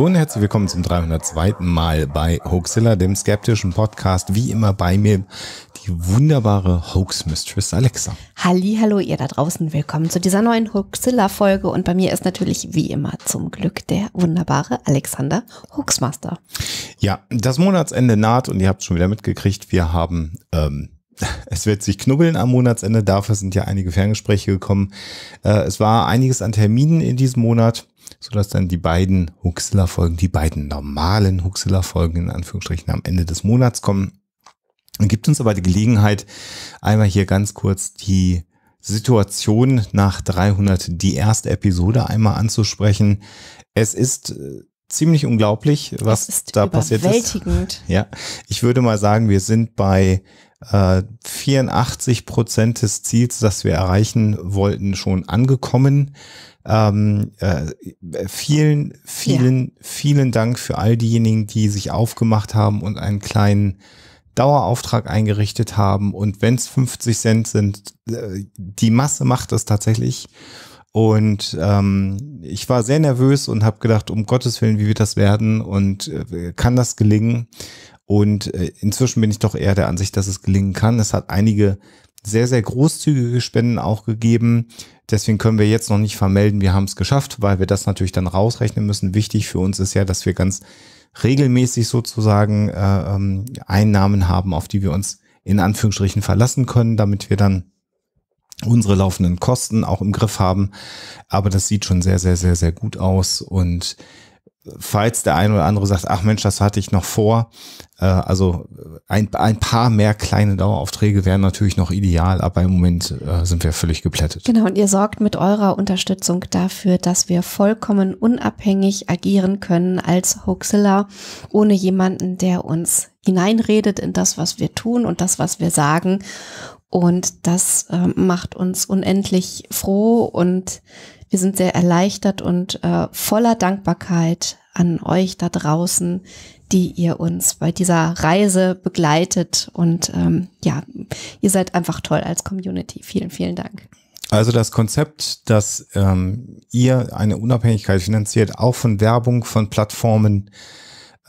Hallo und herzlich willkommen zum 302. Mal bei Hoaxilla, dem skeptischen Podcast. Wie immer bei mir die wunderbare Hoax Mistress Alexa. Halli, hallo ihr da draußen. Willkommen zu dieser neuen Hoaxilla Folge und bei mir ist natürlich wie immer zum Glück der wunderbare Alexander Hoaxmaster. Ja, das Monatsende naht und ihr habt es schon wieder mitgekriegt, wir haben ähm, es wird sich knubbeln am Monatsende. Dafür sind ja einige Ferngespräche gekommen. Äh, es war einiges an Terminen in diesem Monat, sodass dann die beiden Huxler-Folgen, die beiden normalen Huxler-Folgen in Anführungsstrichen am Ende des Monats kommen. Und gibt uns aber die Gelegenheit, einmal hier ganz kurz die Situation nach 300, die erste Episode einmal anzusprechen. Es ist äh, ziemlich unglaublich, was da passiert ist. Ja, ich würde mal sagen, wir sind bei 84 äh, Prozent des Ziels, das wir erreichen wollten, schon angekommen. Ähm, äh, vielen, vielen, ja. vielen Dank für all diejenigen, die sich aufgemacht haben und einen kleinen Dauerauftrag eingerichtet haben. Und wenn es 50 Cent sind, äh, die Masse macht es tatsächlich. Und ähm, ich war sehr nervös und habe gedacht, um Gottes Willen, wie wird das werden und äh, kann das gelingen? Und äh, inzwischen bin ich doch eher der Ansicht, dass es gelingen kann. Es hat einige sehr, sehr großzügige Spenden auch gegeben. Deswegen können wir jetzt noch nicht vermelden, wir haben es geschafft, weil wir das natürlich dann rausrechnen müssen. Wichtig für uns ist ja, dass wir ganz regelmäßig sozusagen äh, ähm, Einnahmen haben, auf die wir uns in Anführungsstrichen verlassen können, damit wir dann unsere laufenden Kosten auch im Griff haben. Aber das sieht schon sehr, sehr, sehr, sehr gut aus. Und falls der ein oder andere sagt, ach Mensch, das hatte ich noch vor. Äh, also äh, ein, ein paar mehr kleine Daueraufträge wären natürlich noch ideal, aber im Moment äh, sind wir völlig geplättet. Genau, und ihr sorgt mit eurer Unterstützung dafür, dass wir vollkommen unabhängig agieren können als Hoaxilla, ohne jemanden, der uns hineinredet in das, was wir tun und das, was wir sagen. Und das äh, macht uns unendlich froh und wir sind sehr erleichtert und äh, voller Dankbarkeit an euch da draußen, die ihr uns bei dieser Reise begleitet. Und ähm, ja, ihr seid einfach toll als Community. Vielen, vielen Dank. Also das Konzept, dass ähm, ihr eine Unabhängigkeit finanziert, auch von Werbung, von Plattformen,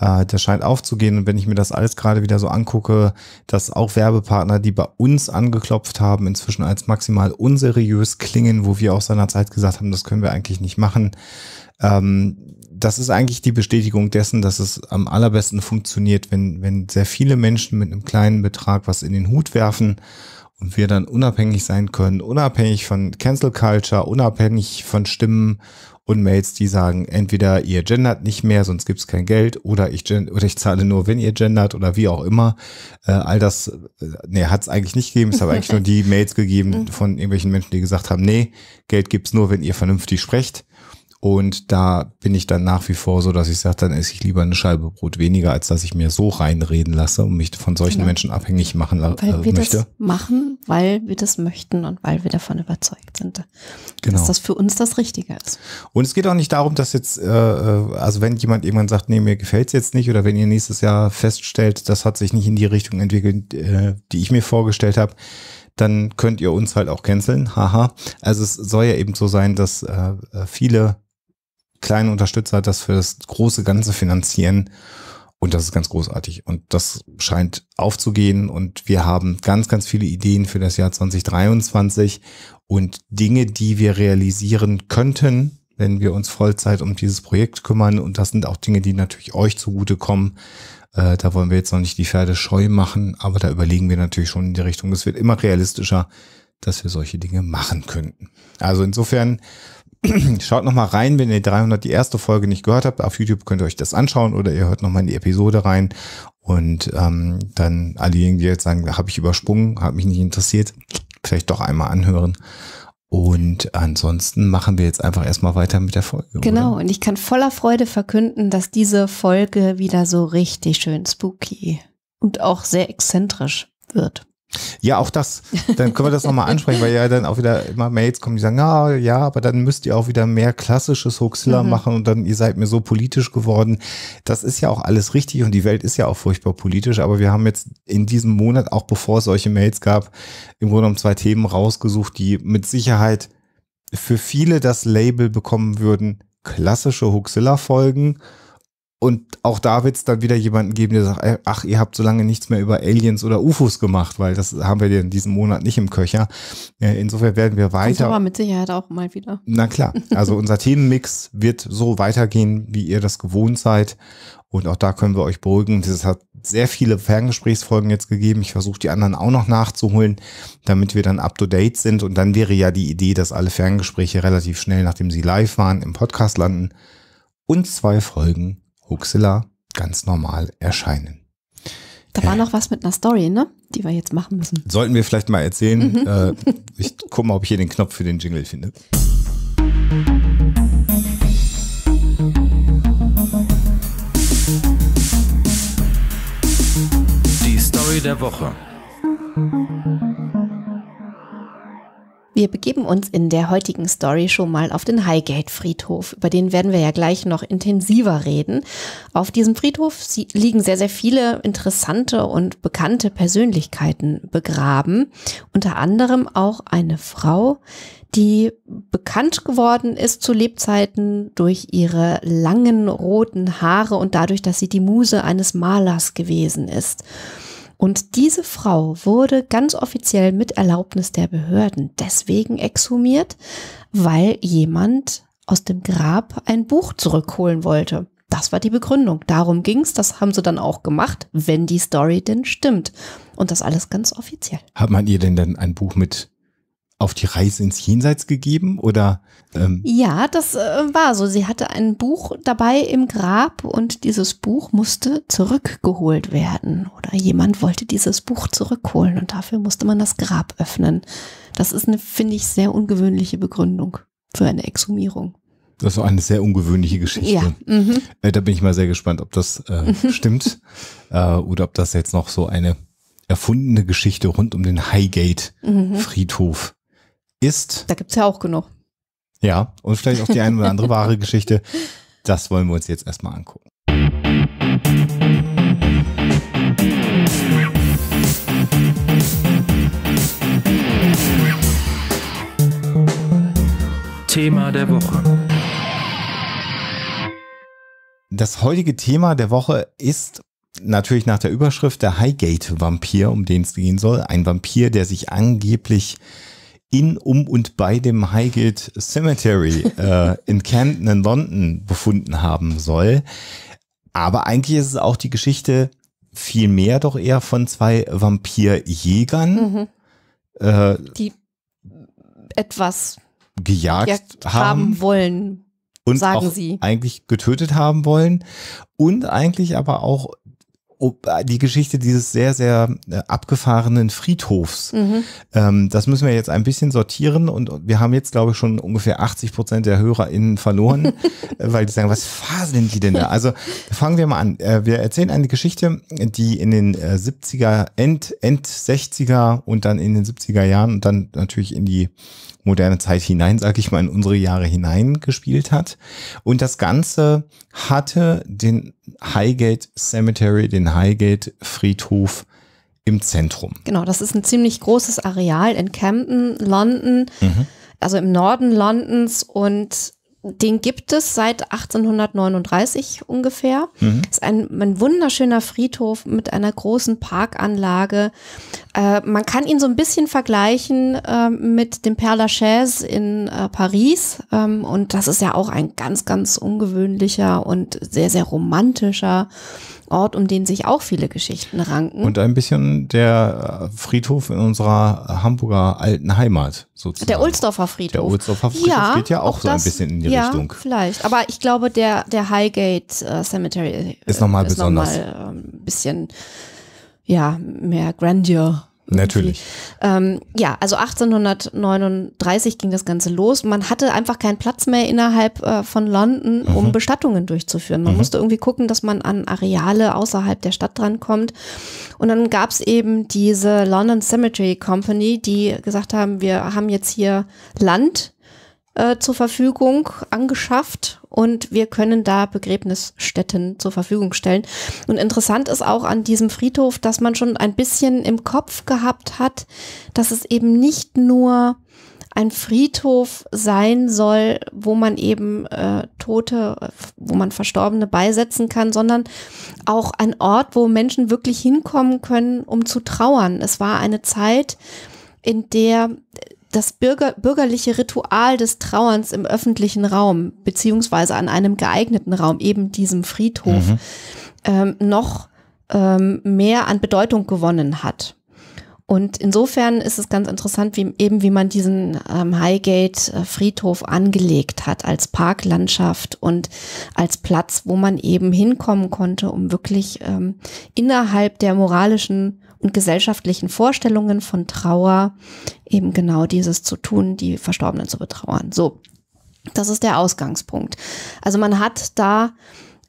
äh, der scheint aufzugehen. Und wenn ich mir das alles gerade wieder so angucke, dass auch Werbepartner, die bei uns angeklopft haben, inzwischen als maximal unseriös klingen, wo wir auch seinerzeit gesagt haben, das können wir eigentlich nicht machen. Ähm, das ist eigentlich die Bestätigung dessen, dass es am allerbesten funktioniert, wenn, wenn sehr viele Menschen mit einem kleinen Betrag was in den Hut werfen und wir dann unabhängig sein können, unabhängig von Cancel Culture, unabhängig von Stimmen und Mails, die sagen, entweder ihr gendert nicht mehr, sonst gibt es kein Geld oder ich, oder ich zahle nur, wenn ihr gendert oder wie auch immer. Äh, all das, äh, nee, hat es eigentlich nicht gegeben. Es hat eigentlich nur die Mails gegeben mhm. von irgendwelchen Menschen, die gesagt haben, nee, Geld gibt es nur, wenn ihr vernünftig sprecht. Und da bin ich dann nach wie vor so, dass ich sage, dann esse ich lieber eine Scheibe Brot weniger, als dass ich mir so reinreden lasse und mich von solchen genau. Menschen abhängig machen äh, Weil wir das machen, weil wir das möchten und weil wir davon überzeugt sind. Genau. Dass das für uns das Richtige ist. Und es geht auch nicht darum, dass jetzt, äh, äh, also wenn jemand irgendwann sagt, nee, mir gefällt's jetzt nicht, oder wenn ihr nächstes Jahr feststellt, das hat sich nicht in die Richtung entwickelt, äh, die ich mir vorgestellt habe, dann könnt ihr uns halt auch canceln. Haha. Also es soll ja eben so sein, dass äh, äh, viele kleine Unterstützer das für das große Ganze finanzieren. Und das ist ganz großartig. Und das scheint aufzugehen. Und wir haben ganz, ganz viele Ideen für das Jahr 2023 und Dinge, die wir realisieren könnten, wenn wir uns Vollzeit um dieses Projekt kümmern. Und das sind auch Dinge, die natürlich euch zugutekommen. Äh, da wollen wir jetzt noch nicht die Pferde scheu machen, aber da überlegen wir natürlich schon in die Richtung. Es wird immer realistischer, dass wir solche Dinge machen könnten. Also insofern schaut nochmal rein, wenn ihr 300 die erste Folge nicht gehört habt. Auf YouTube könnt ihr euch das anschauen oder ihr hört nochmal in die Episode rein. Und ähm, dann alle diejenigen, die jetzt sagen, da habe ich übersprungen, hat mich nicht interessiert vielleicht doch einmal anhören. Und ansonsten machen wir jetzt einfach erstmal weiter mit der Folge. Genau, oder? und ich kann voller Freude verkünden, dass diese Folge wieder so richtig schön spooky und auch sehr exzentrisch wird. Ja, auch das. Dann können wir das nochmal ansprechen, weil ja dann auch wieder immer Mails kommen, die sagen, ah, ja, aber dann müsst ihr auch wieder mehr klassisches Hoaxilla mhm. machen und dann ihr seid mir so politisch geworden. Das ist ja auch alles richtig und die Welt ist ja auch furchtbar politisch, aber wir haben jetzt in diesem Monat, auch bevor es solche Mails gab, im Grunde genommen zwei Themen rausgesucht, die mit Sicherheit für viele das Label bekommen würden, klassische Hoaxilla-Folgen und auch da wird es dann wieder jemanden geben, der sagt, ach, ihr habt so lange nichts mehr über Aliens oder UFOs gemacht, weil das haben wir in diesem Monat nicht im Köcher. Insofern werden wir weiter. Das aber mit Sicherheit auch mal wieder. Na klar, also unser Themenmix wird so weitergehen, wie ihr das gewohnt seid. Und auch da können wir euch beruhigen. Es hat sehr viele Ferngesprächsfolgen jetzt gegeben. Ich versuche die anderen auch noch nachzuholen, damit wir dann up-to-date sind. Und dann wäre ja die Idee, dass alle Ferngespräche relativ schnell, nachdem sie live waren, im Podcast landen. Und zwei Folgen Huxilla ganz normal erscheinen. Da war äh. noch was mit einer Story, ne? Die wir jetzt machen müssen. Sollten wir vielleicht mal erzählen. Mhm. Äh, ich gucke mal, ob ich hier den Knopf für den Jingle finde. Die Story der Woche. Wir begeben uns in der heutigen Story schon mal auf den Highgate-Friedhof. Über den werden wir ja gleich noch intensiver reden. Auf diesem Friedhof liegen sehr, sehr viele interessante und bekannte Persönlichkeiten begraben. Unter anderem auch eine Frau, die bekannt geworden ist zu Lebzeiten durch ihre langen roten Haare und dadurch, dass sie die Muse eines Malers gewesen ist. Und diese Frau wurde ganz offiziell mit Erlaubnis der Behörden deswegen exhumiert, weil jemand aus dem Grab ein Buch zurückholen wollte. Das war die Begründung. Darum ging's. Das haben sie dann auch gemacht, wenn die Story denn stimmt. Und das alles ganz offiziell. Hat man ihr denn dann ein Buch mit auf die Reise ins Jenseits gegeben oder? Ähm ja, das äh, war so. Sie hatte ein Buch dabei im Grab und dieses Buch musste zurückgeholt werden oder jemand wollte dieses Buch zurückholen und dafür musste man das Grab öffnen. Das ist eine, finde ich, sehr ungewöhnliche Begründung für eine Exhumierung. Das ist eine sehr ungewöhnliche Geschichte. Ja. Mhm. Äh, da bin ich mal sehr gespannt, ob das äh, stimmt äh, oder ob das jetzt noch so eine erfundene Geschichte rund um den Highgate-Friedhof mhm ist. Da gibt es ja auch genug. Ja, und vielleicht auch die eine oder andere wahre Geschichte. Das wollen wir uns jetzt erstmal angucken. Thema der Woche. Das heutige Thema der Woche ist natürlich nach der Überschrift der Highgate-Vampir, um den es gehen soll. Ein Vampir, der sich angeblich in, um und bei dem Highgate Cemetery äh, in Camden in London befunden haben soll. Aber eigentlich ist es auch die Geschichte vielmehr doch eher von zwei Vampirjägern. Mhm. Äh, die etwas gejagt, gejagt haben, haben, wollen, und sagen sie. Eigentlich getötet haben wollen und eigentlich aber auch Oh, äh, die Geschichte dieses sehr, sehr äh, abgefahrenen Friedhofs. Mhm. Ähm, das müssen wir jetzt ein bisschen sortieren und wir haben jetzt, glaube ich, schon ungefähr 80 Prozent der HörerInnen verloren, äh, weil die sagen, was faseln die denn da? Also fangen wir mal an. wir erzählen eine Geschichte, die in den 70er, End, End 60er und dann in den 70er Jahren und dann natürlich in die moderne Zeit hinein, sage ich mal, in unsere Jahre hinein gespielt hat. Und das Ganze hatte den Highgate Cemetery, den Highgate Friedhof im Zentrum. Genau, das ist ein ziemlich großes Areal in Camden, London, mhm. also im Norden Londons und den gibt es seit 1839 ungefähr. Mhm. Ist ein, ein wunderschöner Friedhof mit einer großen Parkanlage. Äh, man kann ihn so ein bisschen vergleichen äh, mit dem Père Lachaise in äh, Paris. Ähm, und das ist ja auch ein ganz, ganz ungewöhnlicher und sehr, sehr romantischer Ort, um den sich auch viele Geschichten ranken. Und ein bisschen der äh, Friedhof in unserer Hamburger alten Heimat sozusagen. Der Ulsdorfer Friedhof. Der Ulsdorfer Friedhof ja, geht ja auch, auch so das, ein bisschen in die ja, Richtung. Vielleicht, aber ich glaube, der, der Highgate äh, Cemetery ist nochmal besonders. Noch mal, äh, ein bisschen ja, mehr Grandeur Natürlich. Ähm, ja, also 1839 ging das Ganze los. Man hatte einfach keinen Platz mehr innerhalb äh, von London, um mhm. Bestattungen durchzuführen. Man mhm. musste irgendwie gucken, dass man an Areale außerhalb der Stadt drankommt. Und dann gab es eben diese London Cemetery Company, die gesagt haben, wir haben jetzt hier Land äh, zur Verfügung angeschafft und wir können da Begräbnisstätten zur Verfügung stellen. Und interessant ist auch an diesem Friedhof, dass man schon ein bisschen im Kopf gehabt hat, dass es eben nicht nur ein Friedhof sein soll, wo man eben äh, Tote, wo man Verstorbene beisetzen kann, sondern auch ein Ort, wo Menschen wirklich hinkommen können, um zu trauern. Es war eine Zeit, in der das Bürger, bürgerliche Ritual des Trauerns im öffentlichen Raum, beziehungsweise an einem geeigneten Raum, eben diesem Friedhof, mhm. ähm, noch ähm, mehr an Bedeutung gewonnen hat. Und insofern ist es ganz interessant, wie, eben wie man diesen ähm, Highgate-Friedhof äh, angelegt hat als Parklandschaft und als Platz, wo man eben hinkommen konnte, um wirklich ähm, innerhalb der moralischen und gesellschaftlichen Vorstellungen von Trauer eben genau dieses zu tun, die Verstorbenen zu betrauern. So, das ist der Ausgangspunkt. Also man hat da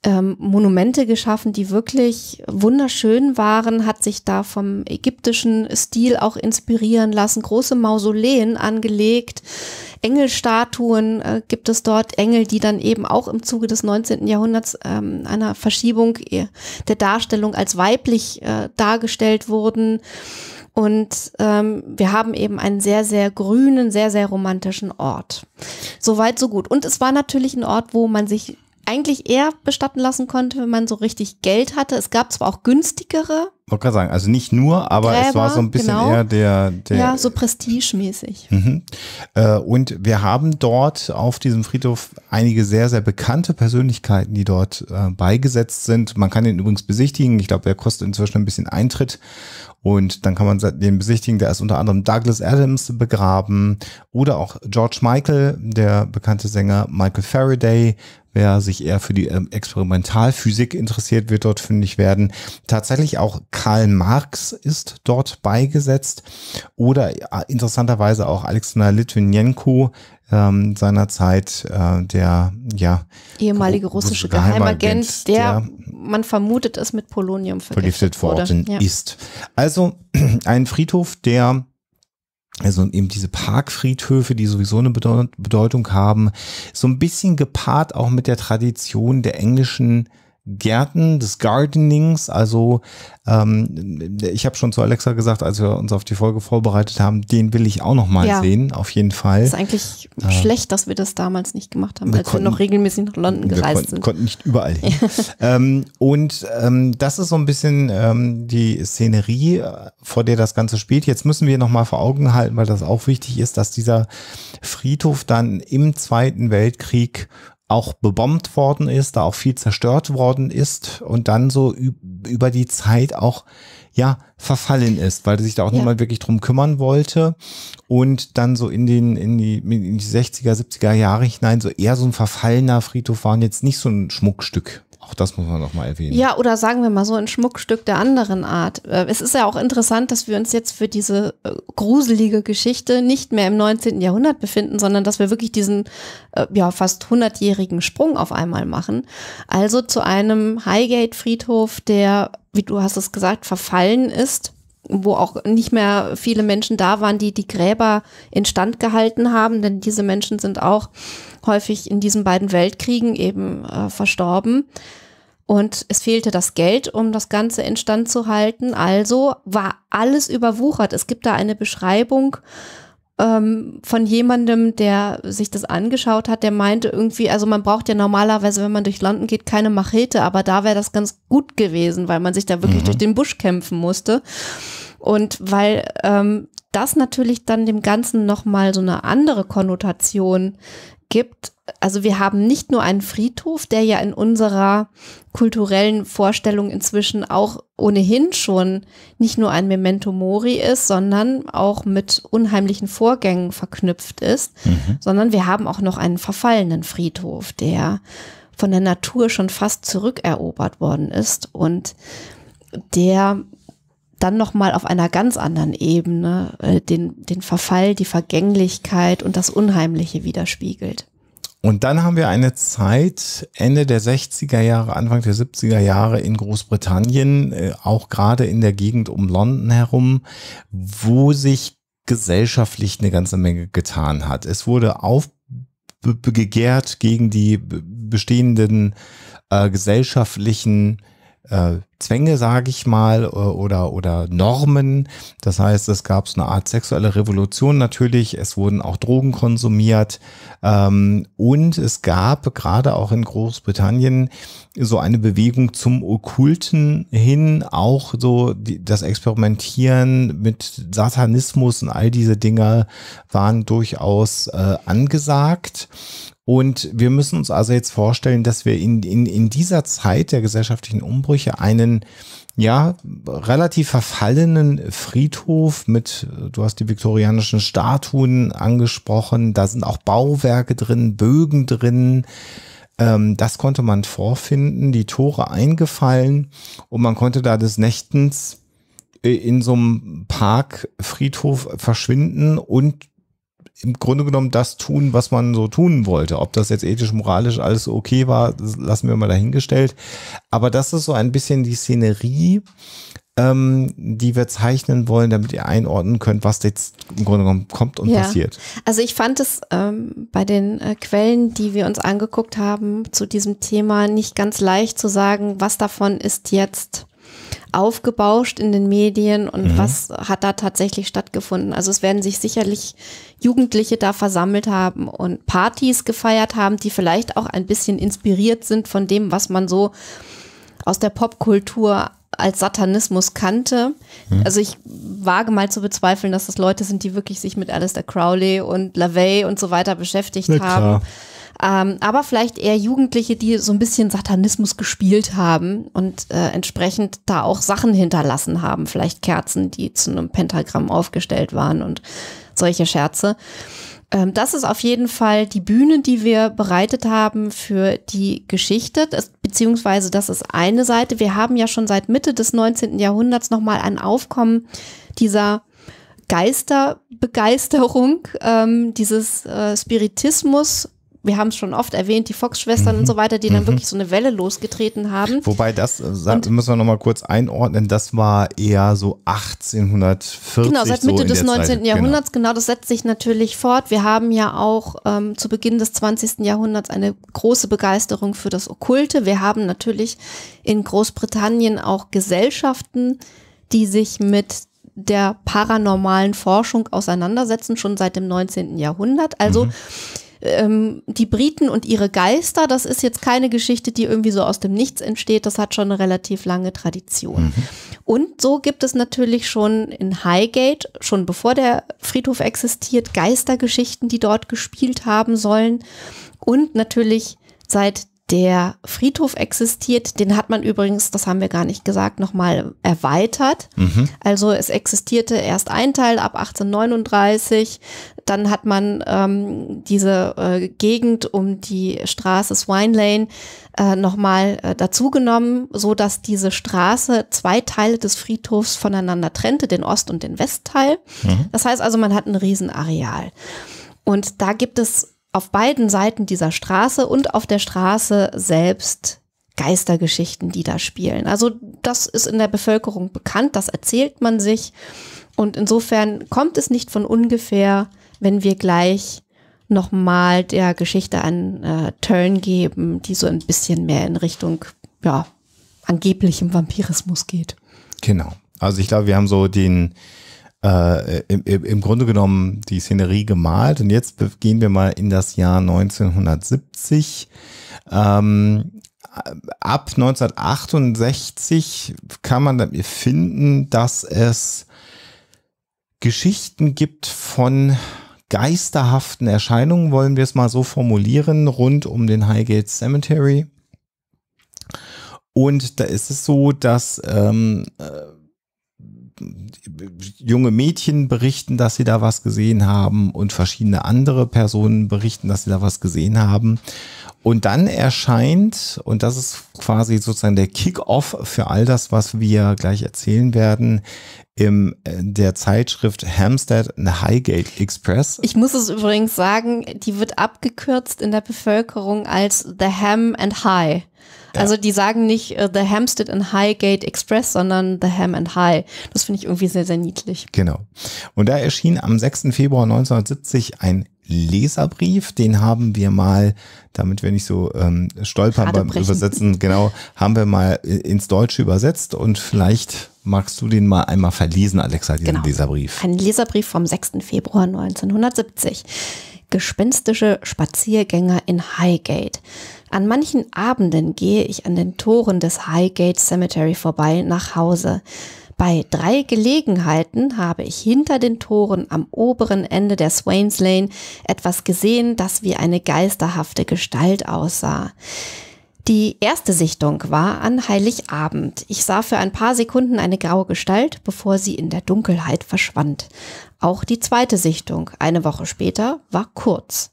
ähm, Monumente geschaffen, die wirklich wunderschön waren, hat sich da vom ägyptischen Stil auch inspirieren lassen, große Mausoleen angelegt, Engelstatuen äh, gibt es dort, Engel, die dann eben auch im Zuge des 19. Jahrhunderts ähm, einer Verschiebung der Darstellung als weiblich äh, dargestellt wurden. Und ähm, wir haben eben einen sehr, sehr grünen, sehr, sehr romantischen Ort. Soweit, so gut. Und es war natürlich ein Ort, wo man sich eigentlich eher bestatten lassen konnte, wenn man so richtig Geld hatte. Es gab zwar auch günstigere. Wollte gerade sagen, also nicht nur, aber Gräber, es war so ein bisschen genau. eher der, der. Ja, so prestigemäßig. Mhm. Äh, und wir haben dort auf diesem Friedhof einige sehr, sehr bekannte Persönlichkeiten, die dort äh, beigesetzt sind. Man kann den übrigens besichtigen. Ich glaube, der kostet inzwischen ein bisschen Eintritt. Und dann kann man den besichtigen. Der ist unter anderem Douglas Adams begraben oder auch George Michael, der bekannte Sänger Michael Faraday, Wer sich eher für die ähm, Experimentalphysik interessiert, wird dort fündig werden. Tatsächlich auch Karl Marx ist dort beigesetzt oder äh, interessanterweise auch Alexander Litvinenko, ähm, seiner Zeit äh, der ja ehemalige russische Geheimagent, der, der, man vermutet es mit Polonium vergiftet, vergiftet worden ja. ist. Also ein Friedhof, der also eben diese Parkfriedhöfe, die sowieso eine Bedeutung haben, so ein bisschen gepaart auch mit der Tradition der englischen Gärten, des Gardenings. Also ähm, ich habe schon zu Alexa gesagt, als wir uns auf die Folge vorbereitet haben, den will ich auch noch mal ja. sehen, auf jeden Fall. Ist eigentlich äh, schlecht, dass wir das damals nicht gemacht haben, wir als konnten, wir noch regelmäßig nach London gereist konnten, sind. Wir konnten nicht überall hin. ähm, und ähm, das ist so ein bisschen ähm, die Szenerie, äh, vor der das Ganze spielt. Jetzt müssen wir noch mal vor Augen halten, weil das auch wichtig ist, dass dieser Friedhof dann im Zweiten Weltkrieg auch bebombt worden ist, da auch viel zerstört worden ist und dann so über die Zeit auch ja verfallen ist, weil sich da auch ja. niemand wirklich drum kümmern wollte und dann so in den in die, in die 60er, 70er Jahre hinein so eher so ein verfallener Friedhof waren jetzt nicht so ein Schmuckstück auch das muss man nochmal erwähnen. Ja, oder sagen wir mal so ein Schmuckstück der anderen Art. Äh, es ist ja auch interessant, dass wir uns jetzt für diese äh, gruselige Geschichte nicht mehr im 19. Jahrhundert befinden, sondern dass wir wirklich diesen äh, ja, fast 100-jährigen Sprung auf einmal machen. Also zu einem Highgate-Friedhof, der, wie du hast es gesagt, verfallen ist wo auch nicht mehr viele Menschen da waren, die die Gräber instand gehalten haben, denn diese Menschen sind auch häufig in diesen beiden Weltkriegen eben äh, verstorben. Und es fehlte das Geld, um das Ganze instand zu halten. Also war alles überwuchert. Es gibt da eine Beschreibung ähm, von jemandem, der sich das angeschaut hat, der meinte irgendwie, also man braucht ja normalerweise, wenn man durch London geht, keine Machete, aber da wäre das ganz gut gewesen, weil man sich da wirklich mhm. durch den Busch kämpfen musste. Und weil ähm, das natürlich dann dem Ganzen nochmal so eine andere Konnotation gibt. Also wir haben nicht nur einen Friedhof, der ja in unserer kulturellen Vorstellung inzwischen auch ohnehin schon nicht nur ein Memento Mori ist, sondern auch mit unheimlichen Vorgängen verknüpft ist, mhm. sondern wir haben auch noch einen verfallenen Friedhof, der von der Natur schon fast zurückerobert worden ist und der dann nochmal auf einer ganz anderen Ebene äh, den, den Verfall, die Vergänglichkeit und das Unheimliche widerspiegelt. Und dann haben wir eine Zeit, Ende der 60er Jahre, Anfang der 70er Jahre in Großbritannien, äh, auch gerade in der Gegend um London herum, wo sich gesellschaftlich eine ganze Menge getan hat. Es wurde aufgegehrt gegen die bestehenden äh, gesellschaftlichen äh, Zwänge, sage ich mal, äh, oder, oder Normen. Das heißt, es gab so eine Art sexuelle Revolution natürlich. Es wurden auch Drogen konsumiert. Ähm, und es gab gerade auch in Großbritannien so eine Bewegung zum Okkulten hin, auch so die, das Experimentieren mit Satanismus und all diese Dinge waren durchaus äh, angesagt. Und wir müssen uns also jetzt vorstellen, dass wir in, in, in dieser Zeit der gesellschaftlichen Umbrüche einen ja relativ verfallenen Friedhof mit, du hast die viktorianischen Statuen angesprochen, da sind auch Bauwerke drin, Bögen drin. Ähm, das konnte man vorfinden, die Tore eingefallen und man konnte da des Nächtens äh, in so einem Parkfriedhof verschwinden und im Grunde genommen das tun, was man so tun wollte. Ob das jetzt ethisch, moralisch alles okay war, lassen wir mal dahingestellt. Aber das ist so ein bisschen die Szenerie, ähm, die wir zeichnen wollen, damit ihr einordnen könnt, was jetzt im Grunde genommen kommt und ja. passiert. Also ich fand es ähm, bei den äh, Quellen, die wir uns angeguckt haben zu diesem Thema, nicht ganz leicht zu sagen, was davon ist jetzt aufgebauscht in den Medien und mhm. was hat da tatsächlich stattgefunden. Also es werden sich sicherlich Jugendliche da versammelt haben und Partys gefeiert haben, die vielleicht auch ein bisschen inspiriert sind von dem, was man so aus der Popkultur als Satanismus kannte. Mhm. Also ich wage mal zu bezweifeln, dass das Leute sind, die wirklich sich mit Alistair Crowley und LaVey und so weiter beschäftigt haben. Ähm, aber vielleicht eher Jugendliche, die so ein bisschen Satanismus gespielt haben und äh, entsprechend da auch Sachen hinterlassen haben. Vielleicht Kerzen, die zu einem Pentagramm aufgestellt waren und solche Scherze. Ähm, das ist auf jeden Fall die Bühne, die wir bereitet haben für die Geschichte, das, beziehungsweise das ist eine Seite. Wir haben ja schon seit Mitte des 19. Jahrhunderts nochmal ein Aufkommen dieser Geisterbegeisterung, ähm, dieses äh, Spiritismus wir haben es schon oft erwähnt, die Fox-Schwestern mhm. und so mhm. weiter, die dann mhm. wirklich so eine Welle losgetreten haben. Wobei das, äh, und, müssen wir nochmal kurz einordnen, das war eher so 1840. Genau, seit Mitte so des 19. Zeit, genau. Jahrhunderts, genau. genau. das setzt sich natürlich fort. Wir haben ja auch ähm, zu Beginn des 20. Jahrhunderts eine große Begeisterung für das Okkulte. Wir haben natürlich in Großbritannien auch Gesellschaften, die sich mit der paranormalen Forschung auseinandersetzen, schon seit dem 19. Jahrhundert. Also mhm ähm, die Briten und ihre Geister, das ist jetzt keine Geschichte, die irgendwie so aus dem Nichts entsteht, das hat schon eine relativ lange Tradition. Mhm. Und so gibt es natürlich schon in Highgate, schon bevor der Friedhof existiert, Geistergeschichten, die dort gespielt haben sollen. Und natürlich seit der Friedhof existiert, den hat man übrigens, das haben wir gar nicht gesagt, nochmal erweitert. Mhm. Also es existierte erst ein Teil ab 1839, dann hat man ähm, diese äh, Gegend um die Straße Swine Lane äh, nochmal äh, dazugenommen, so dass diese Straße zwei Teile des Friedhofs voneinander trennte, den Ost- und den Westteil. Mhm. Das heißt also, man hat ein Riesenareal. Und da gibt es auf beiden Seiten dieser Straße und auf der Straße selbst Geistergeschichten, die da spielen. Also das ist in der Bevölkerung bekannt, das erzählt man sich. Und insofern kommt es nicht von ungefähr, wenn wir gleich nochmal der Geschichte einen äh, Turn geben, die so ein bisschen mehr in Richtung, ja, angeblichem Vampirismus geht. Genau. Also ich glaube, wir haben so den, äh, im, im Grunde genommen die Szenerie gemalt. Und jetzt gehen wir mal in das Jahr 1970. Ähm, ab 1968 kann man finden, dass es Geschichten gibt von geisterhaften Erscheinungen, wollen wir es mal so formulieren, rund um den Highgate Cemetery. Und da ist es so, dass ähm, äh, junge Mädchen berichten, dass sie da was gesehen haben und verschiedene andere Personen berichten, dass sie da was gesehen haben. Und dann erscheint, und das ist quasi sozusagen der Kick-off für all das, was wir gleich erzählen werden, in äh, der Zeitschrift Hampstead Highgate Express. Ich muss es übrigens sagen, die wird abgekürzt in der Bevölkerung als The Ham and High. Also die sagen nicht uh, The Hampstead and Highgate Express, sondern The Ham and High. Das finde ich irgendwie sehr, sehr niedlich. Genau. Und da erschien am 6. Februar 1970 ein Leserbrief, den haben wir mal, damit wir nicht so ähm, stolpern beim Übersetzen, genau, haben wir mal äh, ins Deutsche übersetzt und vielleicht magst du den mal einmal verlesen, Alexa, diesen genau. Leserbrief. Ein Leserbrief vom 6. Februar 1970. Gespenstische Spaziergänger in Highgate. An manchen Abenden gehe ich an den Toren des Highgate Cemetery vorbei nach Hause. Bei drei Gelegenheiten habe ich hinter den Toren am oberen Ende der Swains Lane etwas gesehen, das wie eine geisterhafte Gestalt aussah. Die erste Sichtung war an Heiligabend. Ich sah für ein paar Sekunden eine graue Gestalt, bevor sie in der Dunkelheit verschwand. Auch die zweite Sichtung, eine Woche später, war kurz.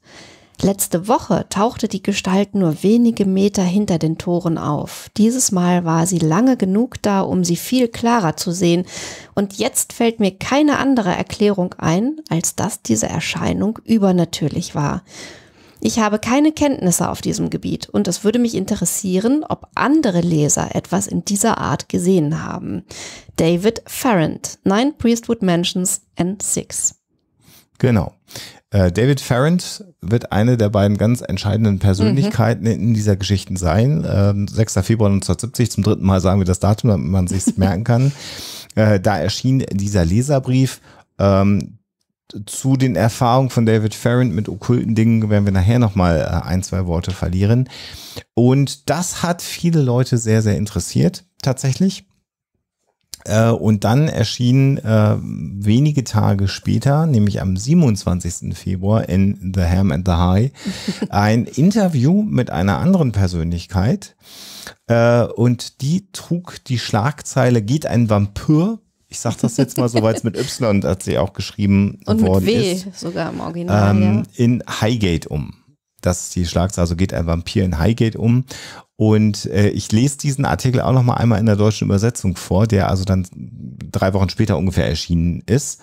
Letzte Woche tauchte die Gestalt nur wenige Meter hinter den Toren auf. Dieses Mal war sie lange genug da, um sie viel klarer zu sehen. Und jetzt fällt mir keine andere Erklärung ein, als dass diese Erscheinung übernatürlich war. Ich habe keine Kenntnisse auf diesem Gebiet und es würde mich interessieren, ob andere Leser etwas in dieser Art gesehen haben. David Ferrand, 9 Priestwood Mansions and 6 Genau. Äh, David Ferrand wird eine der beiden ganz entscheidenden mhm. Persönlichkeiten mhm. in dieser Geschichte sein. Ähm, 6. Februar 1970, zum dritten Mal sagen wir das Datum, damit man sich merken kann. Äh, da erschien dieser Leserbrief. Ähm, zu den Erfahrungen von David Ferrand mit okkulten Dingen werden wir nachher nochmal äh, ein, zwei Worte verlieren. Und das hat viele Leute sehr, sehr interessiert, tatsächlich. Äh, und dann erschien äh, wenige Tage später, nämlich am 27. Februar in The Ham and the High, ein Interview mit einer anderen Persönlichkeit. Äh, und die trug die Schlagzeile, geht ein Vampir ich sage das jetzt mal so, weil es mit Y hat sie auch geschrieben und worden mit w ist. sogar im Original. Ähm, ja. In Highgate um. Das ist die Schlagzeile, also geht ein Vampir in Highgate um. Und äh, ich lese diesen Artikel auch nochmal einmal in der deutschen Übersetzung vor, der also dann drei Wochen später ungefähr erschienen ist.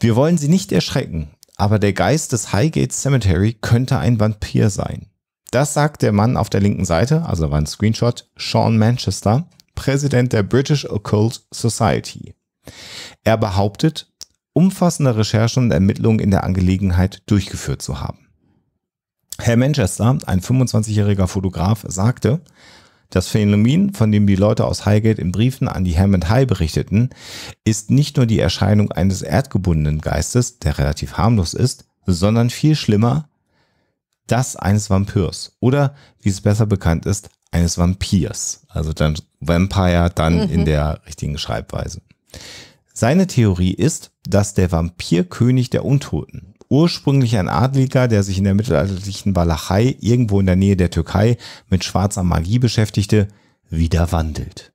Wir wollen sie nicht erschrecken, aber der Geist des Highgate Cemetery könnte ein Vampir sein. Das sagt der Mann auf der linken Seite, also war ein Screenshot, Sean Manchester, Präsident der British Occult Society. Er behauptet, umfassende Recherchen und Ermittlungen in der Angelegenheit durchgeführt zu haben. Herr Manchester, ein 25-jähriger Fotograf, sagte, das Phänomen, von dem die Leute aus Highgate in Briefen an die Hammond High berichteten, ist nicht nur die Erscheinung eines erdgebundenen Geistes, der relativ harmlos ist, sondern viel schlimmer, das eines Vampirs oder, wie es besser bekannt ist, eines Vampirs. Also dann Vampire dann mhm. in der richtigen Schreibweise. Seine Theorie ist, dass der Vampirkönig der Untoten, ursprünglich ein Adliger, der sich in der mittelalterlichen Walachei irgendwo in der Nähe der Türkei mit schwarzer Magie beschäftigte, wieder wandelt.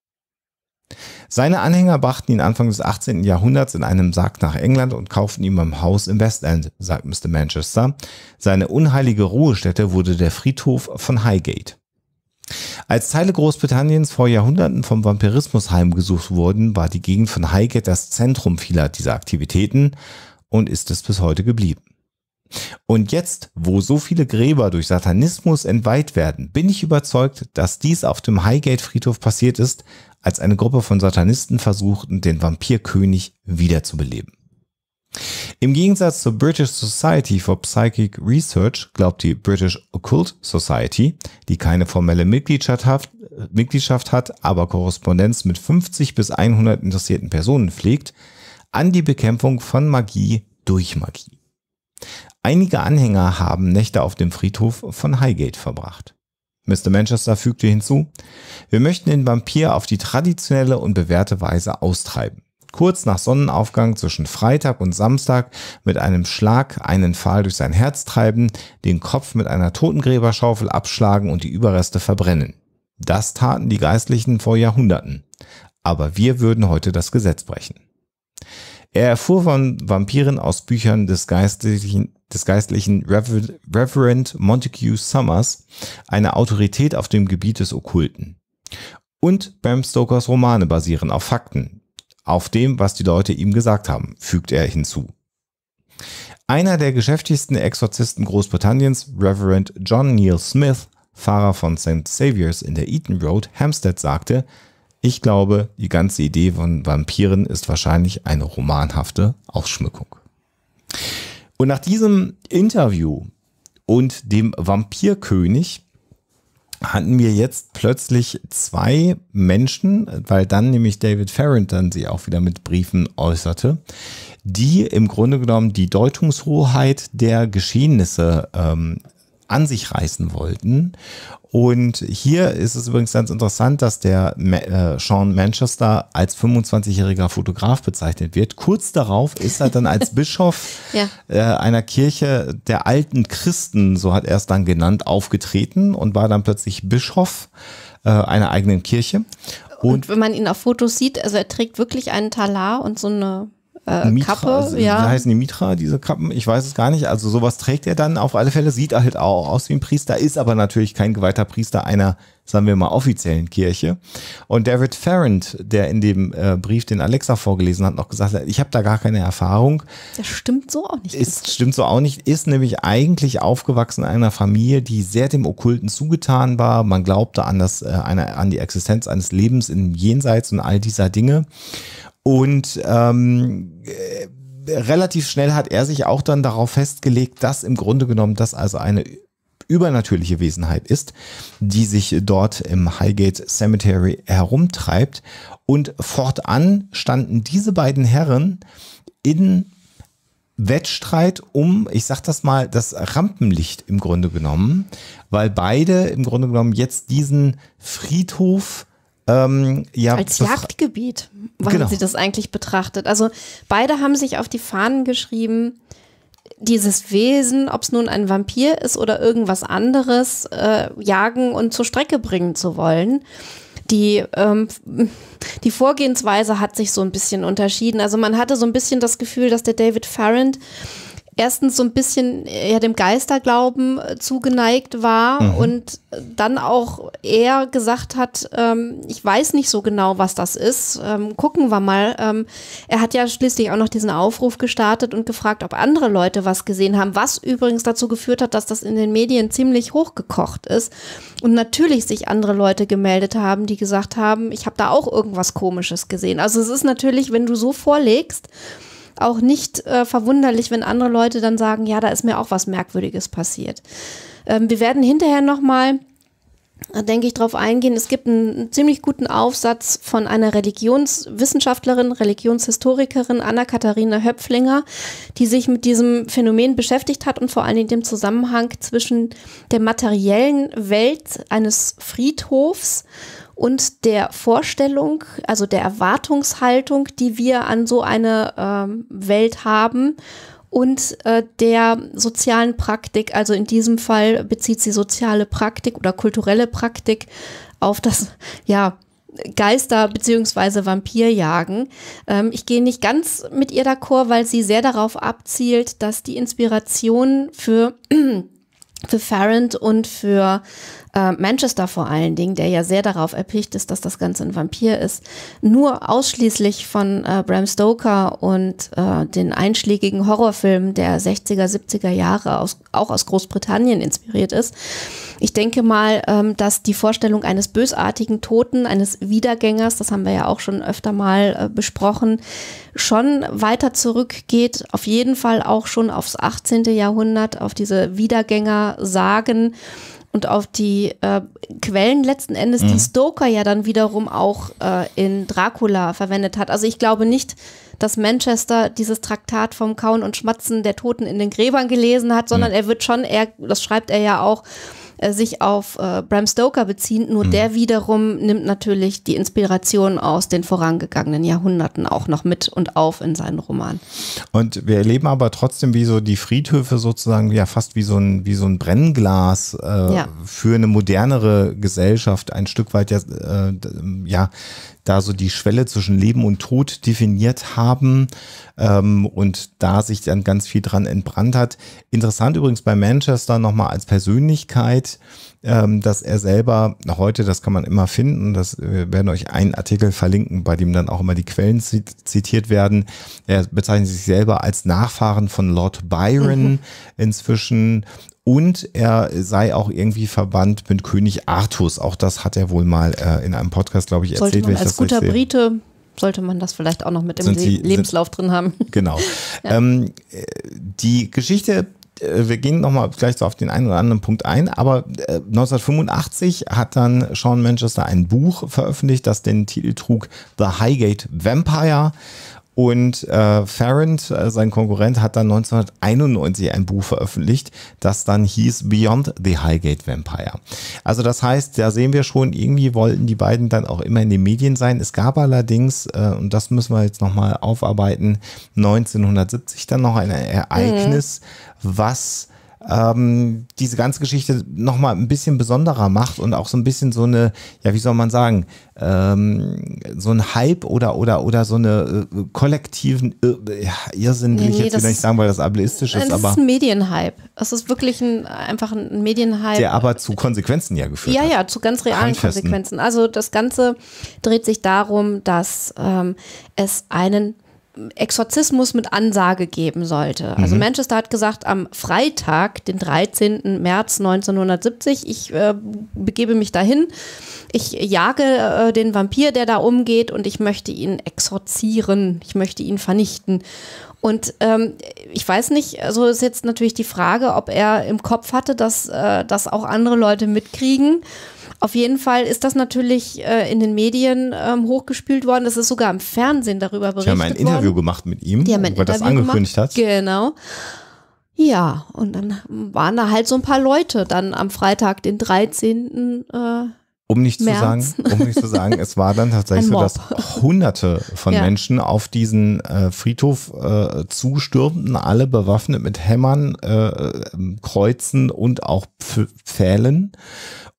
Seine Anhänger brachten ihn Anfang des 18. Jahrhunderts in einem Sarg nach England und kauften ihm ein Haus im West End, sagt Mr. Manchester. Seine unheilige Ruhestätte wurde der Friedhof von Highgate. Als Teile Großbritanniens vor Jahrhunderten vom Vampirismus heimgesucht wurden, war die Gegend von Highgate das Zentrum vieler dieser Aktivitäten und ist es bis heute geblieben. Und jetzt, wo so viele Gräber durch Satanismus entweiht werden, bin ich überzeugt, dass dies auf dem Highgate-Friedhof passiert ist, als eine Gruppe von Satanisten versuchten, den Vampirkönig wiederzubeleben. Im Gegensatz zur British Society for Psychic Research glaubt die British Occult Society, die keine formelle Mitgliedschaft, Mitgliedschaft hat, aber Korrespondenz mit 50 bis 100 interessierten Personen pflegt, an die Bekämpfung von Magie durch Magie. Einige Anhänger haben Nächte auf dem Friedhof von Highgate verbracht. Mr. Manchester fügte hinzu, wir möchten den Vampir auf die traditionelle und bewährte Weise austreiben. Kurz nach Sonnenaufgang zwischen Freitag und Samstag mit einem Schlag einen Pfahl durch sein Herz treiben, den Kopf mit einer Totengräberschaufel abschlagen und die Überreste verbrennen. Das taten die Geistlichen vor Jahrhunderten. Aber wir würden heute das Gesetz brechen. Er erfuhr von Vampiren aus Büchern des geistlichen, des geistlichen Reverend Montague Summers, eine Autorität auf dem Gebiet des Okkulten. Und Bram Stokers Romane basieren auf Fakten, auf dem, was die Leute ihm gesagt haben, fügt er hinzu. Einer der geschäftigsten Exorzisten Großbritanniens, Reverend John Neal Smith, Fahrer von St. Saviors in der Eaton Road, Hampstead, sagte, ich glaube, die ganze Idee von Vampiren ist wahrscheinlich eine romanhafte Ausschmückung. Und nach diesem Interview und dem Vampirkönig hatten wir jetzt plötzlich zwei Menschen, weil dann nämlich David Ferrand dann sie auch wieder mit Briefen äußerte, die im Grunde genommen die Deutungshoheit der Geschehnisse ähm, an sich reißen wollten und hier ist es übrigens ganz interessant, dass der äh, Sean Manchester als 25-jähriger Fotograf bezeichnet wird. Kurz darauf ist er dann als Bischof ja. äh, einer Kirche der alten Christen, so hat er es dann genannt, aufgetreten und war dann plötzlich Bischof äh, einer eigenen Kirche. Und, und wenn man ihn auf Fotos sieht, also er trägt wirklich einen Talar und so eine äh, Mitra, Kappe. Also, ja. Heißen die Mitra, diese Kappen? Ich weiß es gar nicht. Also sowas trägt er dann auf alle Fälle, sieht halt auch aus wie ein Priester, ist aber natürlich kein geweihter Priester einer, sagen wir mal, offiziellen Kirche. Und David Ferrand, der in dem äh, Brief, den Alexa vorgelesen hat, noch gesagt hat, ich habe da gar keine Erfahrung. Das stimmt so auch nicht. Ist, stimmt so auch nicht. Ist nämlich eigentlich aufgewachsen in einer Familie, die sehr dem Okkulten zugetan war. Man glaubte an, das, äh, eine, an die Existenz eines Lebens im Jenseits und all dieser Dinge und ähm, äh, relativ schnell hat er sich auch dann darauf festgelegt, dass im Grunde genommen das also eine übernatürliche Wesenheit ist, die sich dort im Highgate Cemetery herumtreibt. Und fortan standen diese beiden Herren in Wettstreit um, ich sag das mal, das Rampenlicht im Grunde genommen, weil beide im Grunde genommen jetzt diesen Friedhof ähm, ja, Als Jagdgebiet haben genau. sie das eigentlich betrachtet. Also beide haben sich auf die Fahnen geschrieben, dieses Wesen, ob es nun ein Vampir ist oder irgendwas anderes, äh, jagen und zur Strecke bringen zu wollen. Die, ähm, die Vorgehensweise hat sich so ein bisschen unterschieden. Also man hatte so ein bisschen das Gefühl, dass der David Farrand erstens so ein bisschen eher äh, dem Geisterglauben äh, zugeneigt war mhm. und äh, dann auch eher gesagt hat, ähm, ich weiß nicht so genau, was das ist, ähm, gucken wir mal. Ähm, er hat ja schließlich auch noch diesen Aufruf gestartet und gefragt, ob andere Leute was gesehen haben, was übrigens dazu geführt hat, dass das in den Medien ziemlich hochgekocht ist und natürlich sich andere Leute gemeldet haben, die gesagt haben, ich habe da auch irgendwas Komisches gesehen. Also es ist natürlich, wenn du so vorlegst, auch nicht äh, verwunderlich, wenn andere Leute dann sagen, ja, da ist mir auch was Merkwürdiges passiert. Ähm, wir werden hinterher nochmal, äh, denke ich, darauf eingehen. Es gibt einen ziemlich guten Aufsatz von einer Religionswissenschaftlerin, Religionshistorikerin, Anna-Katharina Höpflinger, die sich mit diesem Phänomen beschäftigt hat und vor allen Dingen dem Zusammenhang zwischen der materiellen Welt eines Friedhofs und der Vorstellung, also der Erwartungshaltung, die wir an so eine ähm, Welt haben und äh, der sozialen Praktik, also in diesem Fall bezieht sie soziale Praktik oder kulturelle Praktik auf das, ja, Geister beziehungsweise Vampirjagen. Ähm, ich gehe nicht ganz mit ihr d'accord, weil sie sehr darauf abzielt, dass die Inspiration für, für Farrand und für äh, Manchester vor allen Dingen, der ja sehr darauf erpicht ist, dass das Ganze ein Vampir ist, nur ausschließlich von äh, Bram Stoker und äh, den einschlägigen Horrorfilmen der 60er, 70er Jahre, aus, auch aus Großbritannien inspiriert ist. Ich denke mal, ähm, dass die Vorstellung eines bösartigen Toten, eines Wiedergängers, das haben wir ja auch schon öfter mal äh, besprochen, schon weiter zurückgeht, auf jeden Fall auch schon aufs 18. Jahrhundert, auf diese Wiedergänger-Sagen und auf die äh, Quellen letzten Endes, mhm. die Stoker ja dann wiederum auch äh, in Dracula verwendet hat. Also ich glaube nicht, dass Manchester dieses Traktat vom Kauen und Schmatzen der Toten in den Gräbern gelesen hat, sondern mhm. er wird schon, er, das schreibt er ja auch, äh, sich auf äh, Bram Stoker bezieht, nur mhm. der wiederum nimmt natürlich die Inspiration aus den vorangegangenen Jahrhunderten auch noch mit und auf in seinen Roman. Und wir erleben aber trotzdem, wie so die Friedhöfe sozusagen ja fast wie so ein, wie so ein Brennglas äh, ja. für eine modernere Gesellschaft ein Stück weit ja, äh, ja da so die Schwelle zwischen Leben und Tod definiert haben ähm, und da sich dann ganz viel dran entbrannt hat. Interessant übrigens bei Manchester nochmal als Persönlichkeit, ähm, dass er selber heute, das kann man immer finden, das äh, werden euch einen Artikel verlinken, bei dem dann auch immer die Quellen zitiert werden. Er bezeichnet sich selber als Nachfahren von Lord Byron mhm. inzwischen und er sei auch irgendwie verwandt mit König Artus. Auch das hat er wohl mal äh, in einem Podcast, glaube ich, erzählt. Sollte man als guter Brite sollte man das vielleicht auch noch mit im Sie, Lebenslauf drin haben. Genau. ja. ähm, äh, die Geschichte äh, wir gehen nochmal gleich so auf den einen oder anderen Punkt ein, aber 1985 äh, hat dann Sean Manchester ein Buch veröffentlicht, das den Titel trug The Highgate Vampire. Und äh, Ferrand, äh, sein Konkurrent, hat dann 1991 ein Buch veröffentlicht, das dann hieß Beyond the Highgate Vampire. Also das heißt, da sehen wir schon, irgendwie wollten die beiden dann auch immer in den Medien sein. Es gab allerdings, äh, und das müssen wir jetzt nochmal aufarbeiten, 1970 dann noch ein Ereignis, mhm. was ähm, diese ganze Geschichte nochmal ein bisschen besonderer macht und auch so ein bisschen so eine, ja, wie soll man sagen, ähm, so ein Hype oder, oder, oder so eine äh, kollektiven Ir äh, Irrsinn, will nee, ich jetzt wieder nicht sagen, weil das ableistisch ist, aber. Es ist ein Medienhype. Es ist wirklich ein, einfach ein Medienhype. Der aber zu Konsequenzen ja geführt ja, hat. Ja, ja, zu ganz realen Handfesten. Konsequenzen. Also das Ganze dreht sich darum, dass ähm, es einen Exorzismus mit Ansage geben sollte. Also mhm. Manchester hat gesagt, am Freitag, den 13. März 1970, ich äh, begebe mich dahin, ich jage äh, den Vampir, der da umgeht und ich möchte ihn exorzieren, ich möchte ihn vernichten. Und ähm, ich weiß nicht, so also ist jetzt natürlich die Frage, ob er im Kopf hatte, dass äh, das auch andere Leute mitkriegen. Auf jeden Fall ist das natürlich äh, in den Medien ähm, hochgespült worden. Das ist sogar im Fernsehen darüber berichtet worden. Die haben ein Interview gemacht mit ihm, Die haben ein weil das angekündigt gemacht. hat. Genau. Ja, und dann waren da halt so ein paar Leute dann am Freitag, den 13. Äh, um nicht, März. zu sagen, um nicht zu sagen, es war dann tatsächlich so, dass hunderte von ja. Menschen auf diesen äh, Friedhof äh, zustürmten, alle bewaffnet mit Hämmern, äh, ähm, Kreuzen und auch Pfählen.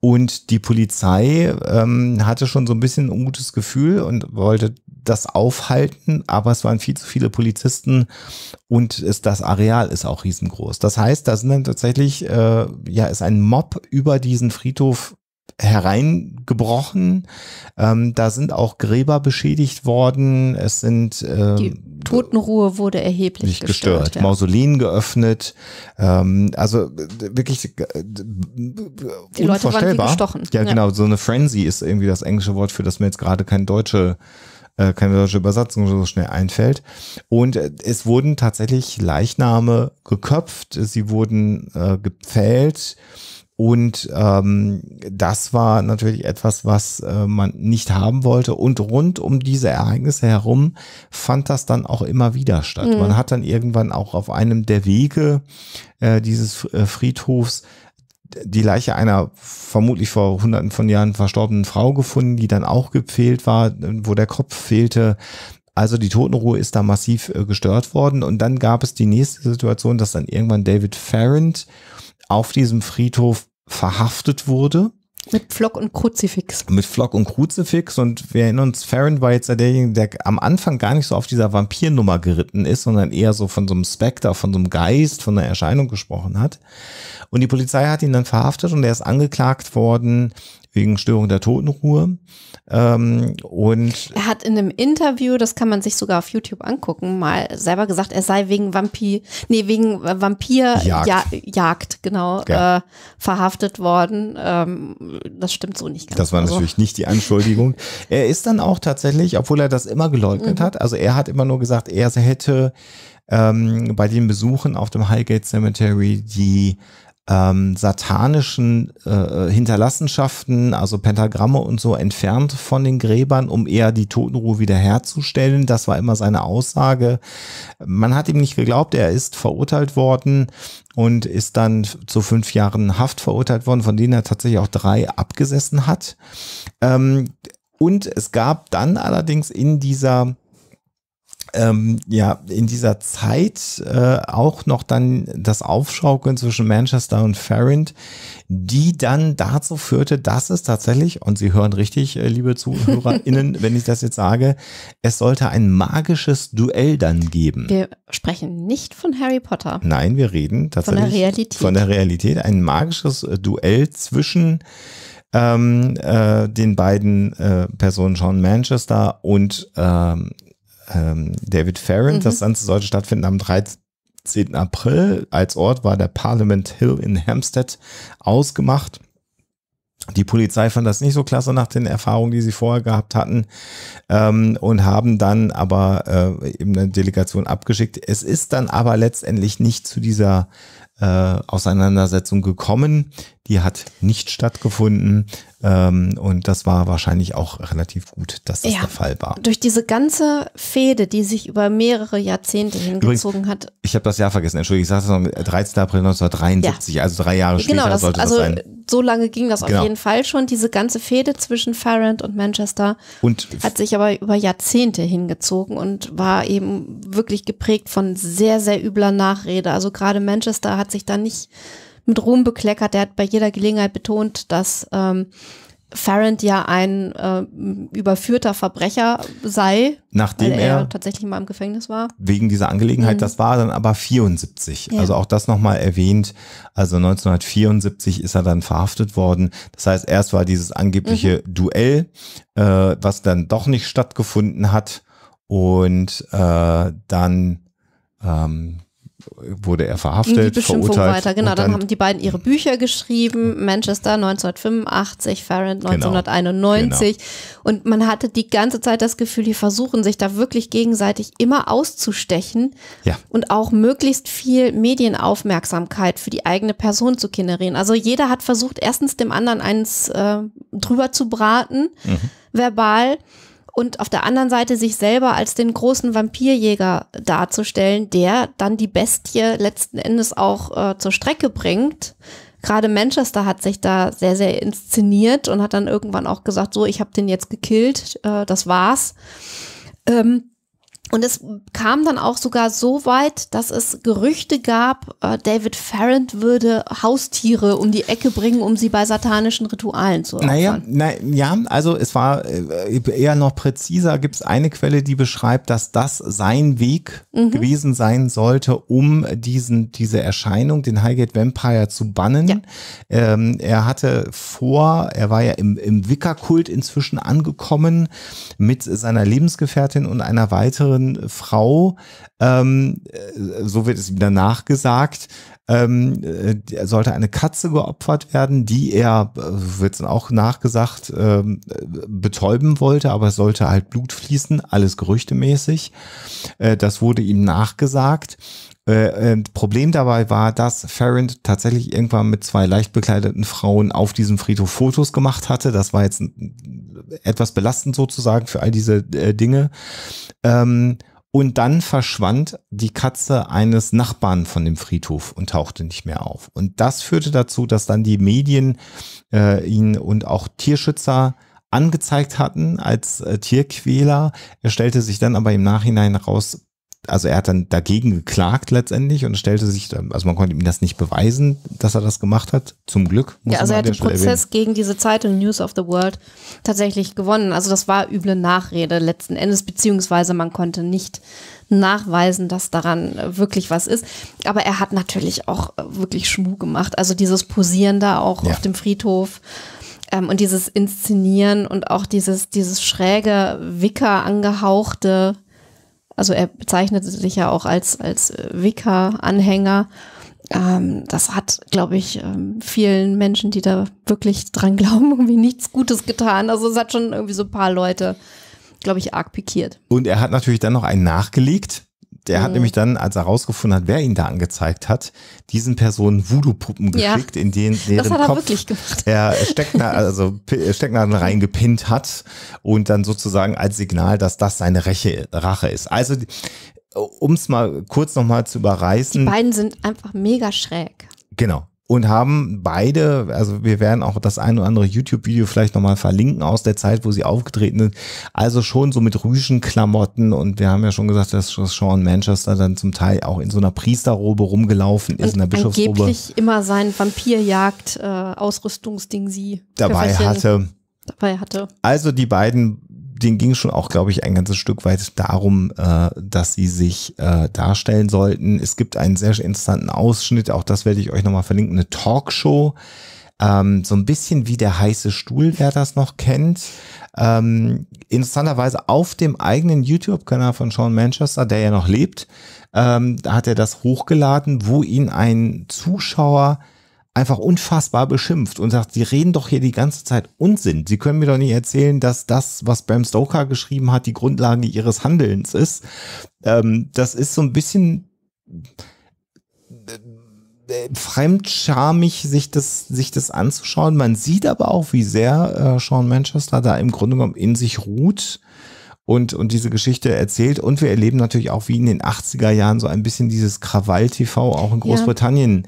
Und die Polizei ähm, hatte schon so ein bisschen ein ungutes Gefühl und wollte das aufhalten, aber es waren viel zu viele Polizisten und ist, das Areal ist auch riesengroß. Das heißt, da sind dann tatsächlich, äh, ja, ist ein Mob über diesen Friedhof hereingebrochen. Ähm, da sind auch Gräber beschädigt worden. Es sind ähm, die Totenruhe wurde erheblich gestört. gestört. Ja. Mausoleen geöffnet. Ähm, also äh, wirklich äh, die Leute waren wie gestochen. Ja, ja, genau. So eine Frenzy ist irgendwie das englische Wort für das mir jetzt gerade kein deutsche äh, keine deutsche Übersetzung so schnell einfällt. Und es wurden tatsächlich Leichname geköpft, sie wurden äh, gepfählt und ähm, das war natürlich etwas, was äh, man nicht haben wollte. Und rund um diese Ereignisse herum fand das dann auch immer wieder statt. Mhm. Man hat dann irgendwann auch auf einem der Wege äh, dieses äh, Friedhofs die Leiche einer vermutlich vor hunderten von Jahren verstorbenen Frau gefunden, die dann auch gepfählt war, wo der Kopf fehlte. Also die Totenruhe ist da massiv äh, gestört worden. Und dann gab es die nächste Situation, dass dann irgendwann David Ferrand auf diesem Friedhof verhaftet wurde. Mit Flock und Kruzifix. Mit Flock und Kruzifix. Und wir erinnern uns, Farron war jetzt derjenige, der am Anfang gar nicht so auf dieser Vampirnummer geritten ist, sondern eher so von so einem Spectre, von so einem Geist, von einer Erscheinung gesprochen hat. Und die Polizei hat ihn dann verhaftet und er ist angeklagt worden, wegen Störung der Totenruhe. Ähm, und er hat in einem Interview, das kann man sich sogar auf YouTube angucken, mal selber gesagt, er sei wegen Vampir, nee, wegen Vampirjagd, ja, Jagd, genau, ja. Äh, verhaftet worden. Ähm, das stimmt so nicht ganz. Das war also. natürlich nicht die Anschuldigung. er ist dann auch tatsächlich, obwohl er das immer geleugnet mhm. hat, also er hat immer nur gesagt, er hätte ähm, bei den Besuchen auf dem Highgate Cemetery die ähm, satanischen äh, äh, Hinterlassenschaften, also Pentagramme und so, entfernt von den Gräbern, um eher die Totenruhe wiederherzustellen. Das war immer seine Aussage. Man hat ihm nicht geglaubt, er ist verurteilt worden und ist dann zu fünf Jahren Haft verurteilt worden, von denen er tatsächlich auch drei abgesessen hat. Ähm, und es gab dann allerdings in dieser ähm, ja in dieser Zeit äh, auch noch dann das Aufschaukeln zwischen Manchester und Ferrand, die dann dazu führte, dass es tatsächlich, und Sie hören richtig, äh, liebe ZuhörerInnen, wenn ich das jetzt sage, es sollte ein magisches Duell dann geben. Wir sprechen nicht von Harry Potter. Nein, wir reden tatsächlich von der Realität. Von der Realität. Ein magisches äh, Duell zwischen ähm, äh, den beiden äh, Personen Sean Manchester und ähm, ähm, David Farron. Mhm. Das Ganze sollte stattfinden am 13. April. Als Ort war der Parliament Hill in Hampstead ausgemacht. Die Polizei fand das nicht so klasse nach den Erfahrungen, die sie vorher gehabt hatten ähm, und haben dann aber äh, eben eine Delegation abgeschickt. Es ist dann aber letztendlich nicht zu dieser äh, Auseinandersetzung gekommen. Die hat nicht stattgefunden. Ähm, und das war wahrscheinlich auch relativ gut, dass das ja, der Fall war. Durch diese ganze Fehde, die sich über mehrere Jahrzehnte hingezogen Übrigens, hat. Ich habe das Jahr vergessen, Entschuldigung, ich sage es noch, 13. April 1973, ja. also drei Jahre später genau, das, sollte das also sein. So lange ging das genau. auf jeden Fall schon. Diese ganze Fehde zwischen Farrand und Manchester und hat sich aber über Jahrzehnte hingezogen und war eben wirklich geprägt von sehr, sehr übler Nachrede. Also gerade Manchester hat sich da nicht mit Ruhm bekleckert. Er hat bei jeder Gelegenheit betont, dass ähm, Farrand ja ein äh, überführter Verbrecher sei, nachdem er, er, tatsächlich mal im Gefängnis war. Wegen dieser Angelegenheit, mhm. das war dann aber 74. Ja. Also auch das nochmal erwähnt. Also 1974 ist er dann verhaftet worden. Das heißt, erst war dieses angebliche mhm. Duell, äh, was dann doch nicht stattgefunden hat. Und äh, dann ähm, wurde er verhaftet, die Beschimpfung verurteilt. Weiter. Genau, dann, dann, haben die beiden ihre Bücher geschrieben, Manchester 1985, Farrand 1991 genau. und man hatte die ganze Zeit das Gefühl, die versuchen sich da wirklich gegenseitig immer auszustechen ja. und auch möglichst viel Medienaufmerksamkeit für die eigene Person zu generieren. Also jeder hat versucht, erstens dem anderen eins äh, drüber zu braten, mhm. verbal und auf der anderen Seite sich selber als den großen Vampirjäger darzustellen, der dann die Bestie letzten Endes auch äh, zur Strecke bringt. Gerade Manchester hat sich da sehr, sehr inszeniert und hat dann irgendwann auch gesagt, so, ich habe den jetzt gekillt, äh, das war's. Ähm, und es kam dann auch sogar so weit, dass es Gerüchte gab, äh, David Ferrand würde Haustiere um die Ecke bringen, um sie bei satanischen Ritualen zu opfern. Naja, na, ja, also es war äh, eher noch präziser, gibt es eine Quelle, die beschreibt, dass das sein Weg mhm. gewesen sein sollte, um diesen, diese Erscheinung, den Highgate Vampire zu bannen. Ja. Ähm, er hatte vor, er war ja im, im Wicca-Kult inzwischen angekommen mit seiner Lebensgefährtin und einer weiteren älteren Frau, ähm, äh, so wird es ihm danach gesagt, ähm, äh, sollte eine Katze geopfert werden, die er, äh, wird es auch nachgesagt, ähm, betäuben wollte, aber es sollte halt Blut fließen, alles gerüchtemäßig. Äh, das wurde ihm nachgesagt. Problem dabei war, dass Ferrand tatsächlich irgendwann mit zwei leicht bekleideten Frauen auf diesem Friedhof Fotos gemacht hatte. Das war jetzt etwas belastend sozusagen für all diese äh, Dinge. Ähm, und dann verschwand die Katze eines Nachbarn von dem Friedhof und tauchte nicht mehr auf. Und das führte dazu, dass dann die Medien äh, ihn und auch Tierschützer angezeigt hatten als äh, Tierquäler. Er stellte sich dann aber im Nachhinein raus, also er hat dann dagegen geklagt letztendlich und stellte sich, also man konnte ihm das nicht beweisen, dass er das gemacht hat. Zum Glück. ja, also er hat den Prozess erwähnen. gegen diese Zeitung News of the World tatsächlich gewonnen. Also das war üble Nachrede letzten Endes, beziehungsweise man konnte nicht nachweisen, dass daran wirklich was ist. Aber er hat natürlich auch wirklich Schmuh gemacht. Also dieses Posieren da auch ja. auf dem Friedhof. Ähm, und dieses Inszenieren und auch dieses, dieses schräge, wicker angehauchte also er bezeichnete sich ja auch als, als Wicca-Anhänger. Ähm, das hat, glaube ich, ähm, vielen Menschen, die da wirklich dran glauben, irgendwie nichts Gutes getan. Also es hat schon irgendwie so ein paar Leute, glaube ich, arg pikiert. Und er hat natürlich dann noch einen nachgelegt der mhm. hat nämlich dann, als er rausgefunden hat, wer ihn da angezeigt hat, diesen Personen Voodoo-Puppen geschickt, ja, in denen deren er Kopf er Steckna also Stecknadeln reingepinnt hat und dann sozusagen als Signal, dass das seine Reche, Rache ist. Also um es mal kurz nochmal zu überreißen. Die beiden sind einfach mega schräg. Genau und haben beide, also wir werden auch das ein oder andere YouTube-Video vielleicht nochmal verlinken aus der Zeit, wo sie aufgetreten sind. Also schon so mit Rüschenklamotten und wir haben ja schon gesagt, dass Sean Manchester dann zum Teil auch in so einer Priesterrobe rumgelaufen ist, und in der Bischofsrobe. Angeblich immer sein Vampirjagd-Ausrüstungsding äh, sie dabei hatte. dabei hatte. Also die beiden denen ging schon auch, glaube ich, ein ganzes Stück weit darum, äh, dass sie sich äh, darstellen sollten. Es gibt einen sehr interessanten Ausschnitt, auch das werde ich euch nochmal verlinken, eine Talkshow. Ähm, so ein bisschen wie der heiße Stuhl, wer das noch kennt. Ähm, interessanterweise auf dem eigenen YouTube-Kanal von Sean Manchester, der ja noch lebt, ähm, hat er das hochgeladen, wo ihn ein Zuschauer äh, einfach unfassbar beschimpft und sagt, sie reden doch hier die ganze Zeit Unsinn. Sie können mir doch nicht erzählen, dass das, was Bram Stoker geschrieben hat, die Grundlage ihres Handelns ist. Ähm, das ist so ein bisschen äh, äh, fremdschamig, sich das, sich das anzuschauen. Man sieht aber auch, wie sehr äh, Sean Manchester da im Grunde genommen in sich ruht und, und diese Geschichte erzählt. Und wir erleben natürlich auch wie in den 80er Jahren so ein bisschen dieses Krawall-TV auch in Großbritannien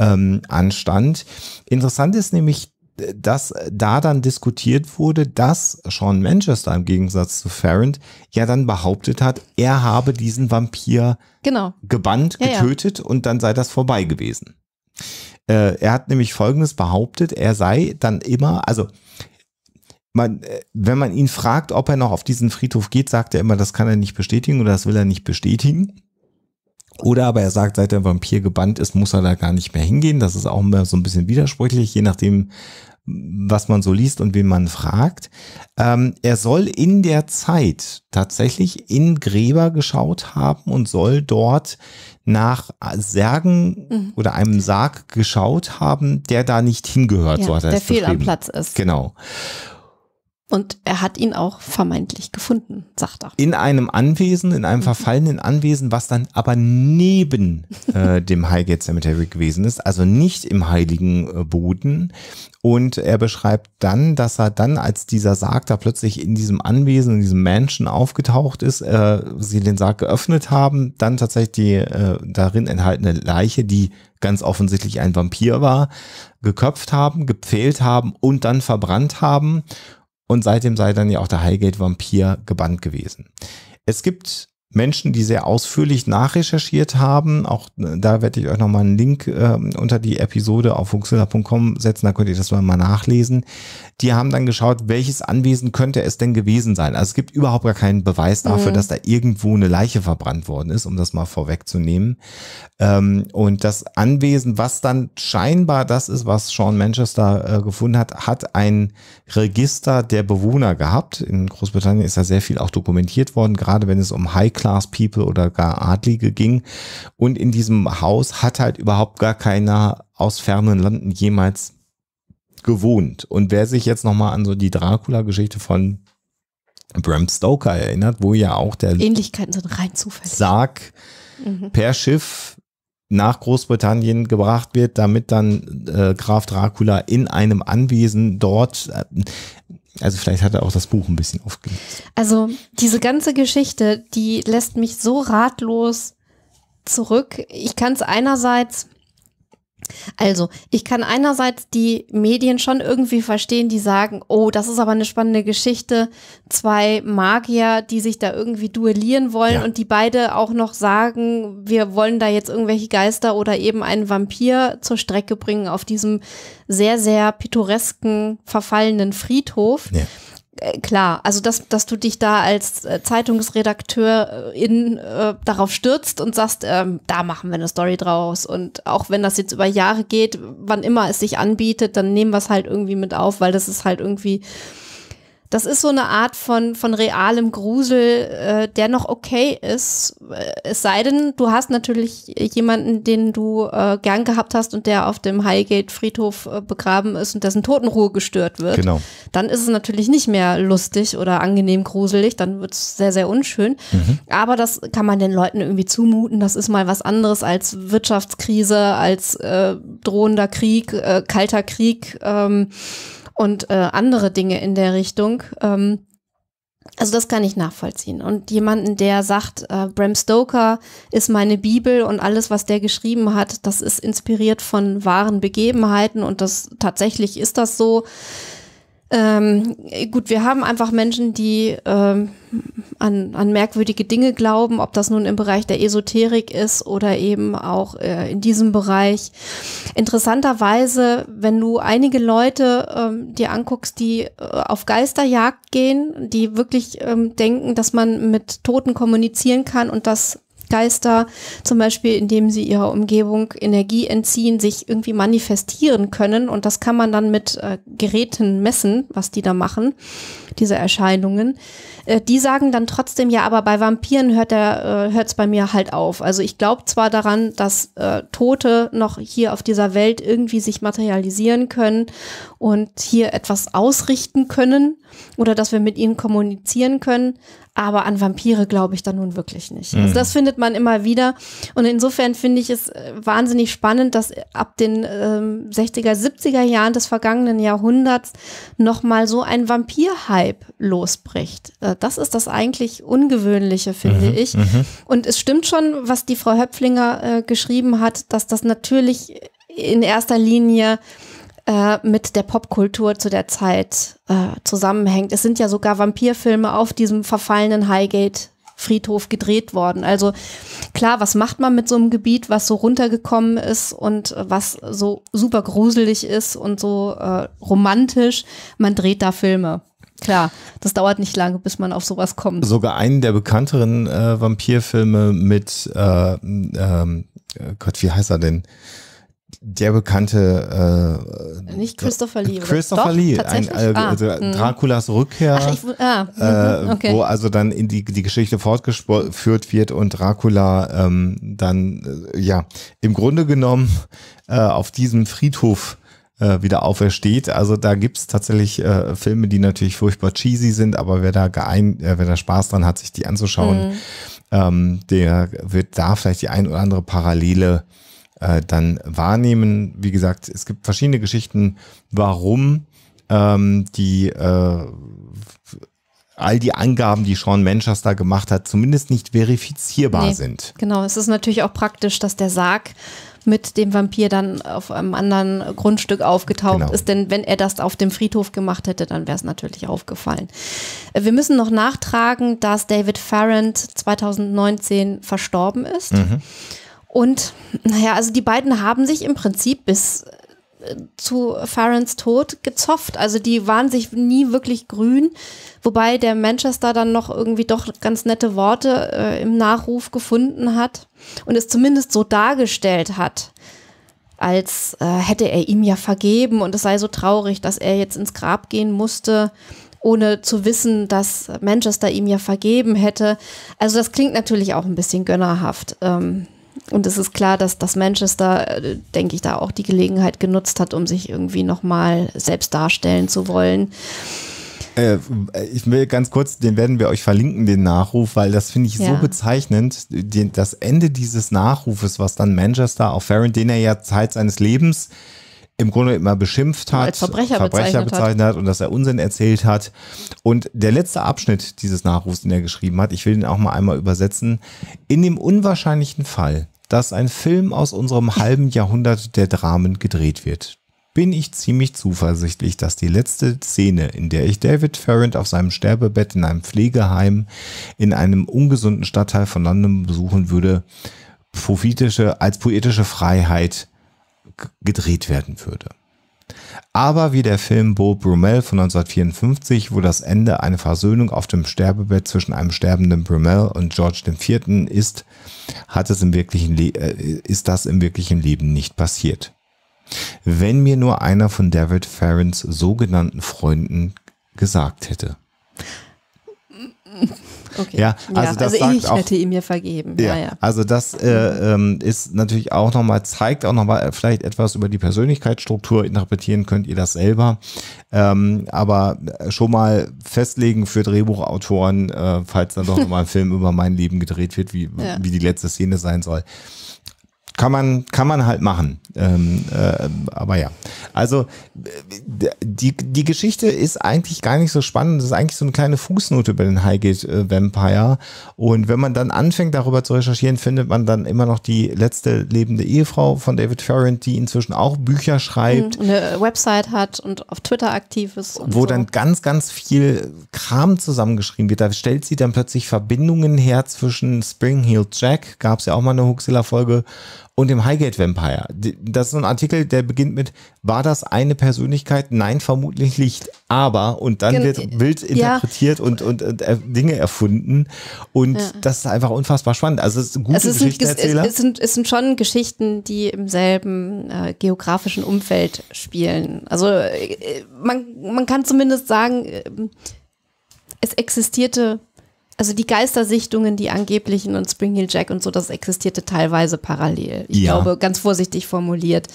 ja. ähm, anstand. Interessant ist nämlich, dass da dann diskutiert wurde, dass Sean Manchester im Gegensatz zu Ferrand ja dann behauptet hat, er habe diesen Vampir genau. gebannt, ja, getötet ja. und dann sei das vorbei gewesen. Äh, er hat nämlich Folgendes behauptet, er sei dann immer, also man, äh, wenn man ihn fragt, ob er noch auf diesen Friedhof geht, sagt er immer, das kann er nicht bestätigen oder das will er nicht bestätigen. Oder aber er sagt, seit der Vampir gebannt ist, muss er da gar nicht mehr hingehen. Das ist auch immer so ein bisschen widersprüchlich, je nachdem, was man so liest und wen man fragt. Ähm, er soll in der Zeit tatsächlich in Gräber geschaut haben und soll dort nach Särgen mhm. oder einem Sarg geschaut haben, der da nicht hingehört, ja, so hat er Der fehl am Platz ist. Genau. Und er hat ihn auch vermeintlich gefunden, sagt er. In einem Anwesen, in einem mhm. verfallenen Anwesen, was dann aber neben äh, dem Highgate Cemetery gewesen ist, also nicht im heiligen äh, Boden. Und er beschreibt dann, dass er dann, als dieser Sarg da plötzlich in diesem Anwesen, in diesem Mansion aufgetaucht ist, äh, sie den Sarg geöffnet haben, dann tatsächlich die äh, darin enthaltene Leiche, die ganz offensichtlich ein Vampir war, geköpft haben, gepfählt haben und dann verbrannt haben und seitdem sei dann ja auch der Highgate-Vampir gebannt gewesen. Es gibt Menschen, die sehr ausführlich nachrecherchiert haben. Auch äh, da werde ich euch nochmal einen Link äh, unter die Episode auf huxilla.com setzen, da könnt ihr das mal nachlesen. Die haben dann geschaut, welches Anwesen könnte es denn gewesen sein. Also es gibt überhaupt gar keinen Beweis dafür, mhm. dass da irgendwo eine Leiche verbrannt worden ist, um das mal vorwegzunehmen. Ähm, und das Anwesen, was dann scheinbar das ist, was Sean Manchester äh, gefunden hat, hat ein Register der Bewohner gehabt. In Großbritannien ist da sehr viel auch dokumentiert worden, gerade wenn es um High class People oder gar Adlige ging. Und in diesem Haus hat halt überhaupt gar keiner aus fernen Landen jemals gewohnt. Und wer sich jetzt nochmal an so die Dracula-Geschichte von Bram Stoker erinnert, wo ja auch der Ähnlichkeiten sind rein zufällig. Sarg mhm. per Schiff nach Großbritannien gebracht wird, damit dann äh, Graf Dracula in einem Anwesen dort äh, also vielleicht hat er auch das Buch ein bisschen aufgelegt. Also diese ganze Geschichte, die lässt mich so ratlos zurück. Ich kann es einerseits also, ich kann einerseits die Medien schon irgendwie verstehen, die sagen, oh, das ist aber eine spannende Geschichte. Zwei Magier, die sich da irgendwie duellieren wollen ja. und die beide auch noch sagen, wir wollen da jetzt irgendwelche Geister oder eben einen Vampir zur Strecke bringen auf diesem sehr, sehr pittoresken, verfallenen Friedhof. Ja. Äh, klar, also dass, dass du dich da als äh, Zeitungsredakteur äh, in, äh, darauf stürzt und sagst, ähm, da machen wir eine Story draus. Und auch wenn das jetzt über Jahre geht, wann immer es sich anbietet, dann nehmen wir es halt irgendwie mit auf, weil das ist halt irgendwie das ist so eine Art von, von realem Grusel, äh, der noch okay ist. Äh, es sei denn, du hast natürlich jemanden, den du äh, gern gehabt hast und der auf dem Highgate-Friedhof äh, begraben ist und dessen Totenruhe gestört wird. Genau. Dann ist es natürlich nicht mehr lustig oder angenehm gruselig, dann wird es sehr, sehr unschön. Mhm. Aber das kann man den Leuten irgendwie zumuten. Das ist mal was anderes als Wirtschaftskrise, als äh, drohender Krieg, äh, kalter Krieg. Ähm, und äh, andere Dinge in der Richtung. Ähm, also das kann ich nachvollziehen. Und jemanden, der sagt, äh, Bram Stoker ist meine Bibel und alles, was der geschrieben hat, das ist inspiriert von wahren Begebenheiten und das tatsächlich ist das so ähm, gut, wir haben einfach Menschen, die ähm, an, an merkwürdige Dinge glauben, ob das nun im Bereich der Esoterik ist oder eben auch äh, in diesem Bereich. Interessanterweise, wenn du einige Leute ähm, dir anguckst, die äh, auf Geisterjagd gehen, die wirklich ähm, denken, dass man mit Toten kommunizieren kann und das Geister, zum Beispiel, indem sie ihrer Umgebung Energie entziehen, sich irgendwie manifestieren können. Und das kann man dann mit äh, Geräten messen, was die da machen, diese Erscheinungen. Äh, die sagen dann trotzdem, ja, aber bei Vampiren hört äh, es bei mir halt auf. Also ich glaube zwar daran, dass äh, Tote noch hier auf dieser Welt irgendwie sich materialisieren können und hier etwas ausrichten können oder dass wir mit ihnen kommunizieren können, aber an Vampire glaube ich da nun wirklich nicht. Also mhm. Also das findet man immer wieder. Und insofern finde ich es äh, wahnsinnig spannend, dass äh, ab den ähm, 60er, 70er Jahren des vergangenen Jahrhunderts nochmal so ein Vampir-Hype losbricht. Äh, das ist das eigentlich Ungewöhnliche, finde mhm. ich. Mhm. Und es stimmt schon, was die Frau Höpflinger äh, geschrieben hat, dass das natürlich in erster Linie äh, mit der Popkultur zu der Zeit äh, zusammenhängt. Es sind ja sogar Vampirfilme auf diesem verfallenen Highgate Friedhof gedreht worden. Also klar, was macht man mit so einem Gebiet, was so runtergekommen ist und was so super gruselig ist und so äh, romantisch? Man dreht da Filme. Klar, das dauert nicht lange, bis man auf sowas kommt. Sogar einen der bekannteren äh, Vampirfilme mit, äh, ähm, äh, Gott, wie heißt er denn? der bekannte äh, nicht Christopher Lee Christopher Doch, Lee ein, äh, ah, also mhm. Draculas Rückkehr Ach, ich, ah, mhm, äh, okay. wo also dann in die die Geschichte fortgeführt wird und Dracula ähm, dann äh, ja im Grunde genommen äh, auf diesem Friedhof äh, wieder aufersteht. Also da gibt es tatsächlich äh, Filme, die natürlich furchtbar cheesy sind, aber wer da geein, äh, wer da Spaß dran hat, sich die anzuschauen, mhm. ähm, der wird da vielleicht die ein oder andere Parallele äh, dann wahrnehmen. Wie gesagt, es gibt verschiedene Geschichten, warum ähm, die äh, all die Angaben, die Sean Manchester gemacht hat, zumindest nicht verifizierbar nee, sind. Genau, es ist natürlich auch praktisch, dass der Sarg mit dem Vampir dann auf einem anderen Grundstück aufgetaucht genau. ist. Denn wenn er das auf dem Friedhof gemacht hätte, dann wäre es natürlich aufgefallen. Äh, wir müssen noch nachtragen, dass David Farrand 2019 verstorben ist. Mhm. Und naja, also die beiden haben sich im Prinzip bis äh, zu Farrens Tod gezofft. Also die waren sich nie wirklich grün, wobei der Manchester dann noch irgendwie doch ganz nette Worte äh, im Nachruf gefunden hat und es zumindest so dargestellt hat, als äh, hätte er ihm ja vergeben und es sei so traurig, dass er jetzt ins Grab gehen musste, ohne zu wissen, dass Manchester ihm ja vergeben hätte. Also das klingt natürlich auch ein bisschen gönnerhaft. Ähm und es ist klar, dass das Manchester, äh, denke ich, da auch die Gelegenheit genutzt hat, um sich irgendwie nochmal selbst darstellen zu wollen. Äh, ich will ganz kurz, den werden wir euch verlinken, den Nachruf, weil das finde ich ja. so bezeichnend. Den, das Ende dieses Nachrufes, was dann Manchester auf Farron, den er ja Zeit seines Lebens im Grunde immer beschimpft hat, als Verbrecher, Verbrecher bezeichnet, bezeichnet hat. und dass er Unsinn erzählt hat. Und der letzte Abschnitt dieses Nachrufs, den er geschrieben hat, ich will den auch mal einmal übersetzen. In dem unwahrscheinlichen Fall, dass ein Film aus unserem halben Jahrhundert der Dramen gedreht wird. Bin ich ziemlich zuversichtlich, dass die letzte Szene, in der ich David Ferrand auf seinem Sterbebett in einem Pflegeheim in einem ungesunden Stadtteil von London besuchen würde, prophetische, als poetische Freiheit gedreht werden würde. Aber wie der Film Bo Brummel von 1954, wo das Ende eine Versöhnung auf dem Sterbebett zwischen einem sterbenden Brummel und George IV. ist, hat es im wirklichen Le äh, ist das im wirklichen Leben nicht passiert. Wenn mir nur einer von David Ferrens sogenannten Freunden gesagt hätte. Okay. Ja, also, ja, das also sagt ich auch, hätte ihm ja vergeben. Ja, ja. Also das äh, ähm, ist natürlich auch nochmal, zeigt auch nochmal äh, vielleicht etwas über die Persönlichkeitsstruktur, interpretieren könnt ihr das selber. Ähm, aber äh, schon mal festlegen für Drehbuchautoren, äh, falls dann doch nochmal ein Film über mein Leben gedreht wird, wie, ja. wie die letzte Szene sein soll kann man, kann man halt machen. Ähm, äh, aber ja. Also äh, die, die Geschichte ist eigentlich gar nicht so spannend. Das ist eigentlich so eine kleine Fußnote über den Highgate äh, Vampire. Und wenn man dann anfängt, darüber zu recherchieren, findet man dann immer noch die letzte lebende Ehefrau von David Ferrand, die inzwischen auch Bücher schreibt. Mhm. Und eine Website hat und auf Twitter aktiv ist. wo so. dann ganz, ganz viel Kram zusammengeschrieben wird. Da stellt sie dann plötzlich Verbindungen her zwischen Springheel Jack, gab es ja auch mal eine Huxilla-Folge, und dem Highgate Vampire. Das ist so ein Artikel, der beginnt mit, war das eine Persönlichkeit? Nein, vermutlich nicht, aber, und dann Gen wird wild interpretiert ja. und, und, und, äh, Dinge erfunden. Und ja. das ist einfach unfassbar spannend. Also es ist gute also es Geschichtenerzähler. Sind, es, sind, es sind schon Geschichten, die im selben äh, geografischen Umfeld spielen. Also äh, äh man, man kann zumindest sagen, äh, es existierte also die Geistersichtungen, die angeblichen und Spring Hill Jack und so, das existierte teilweise parallel. Ich ja. glaube, ganz vorsichtig formuliert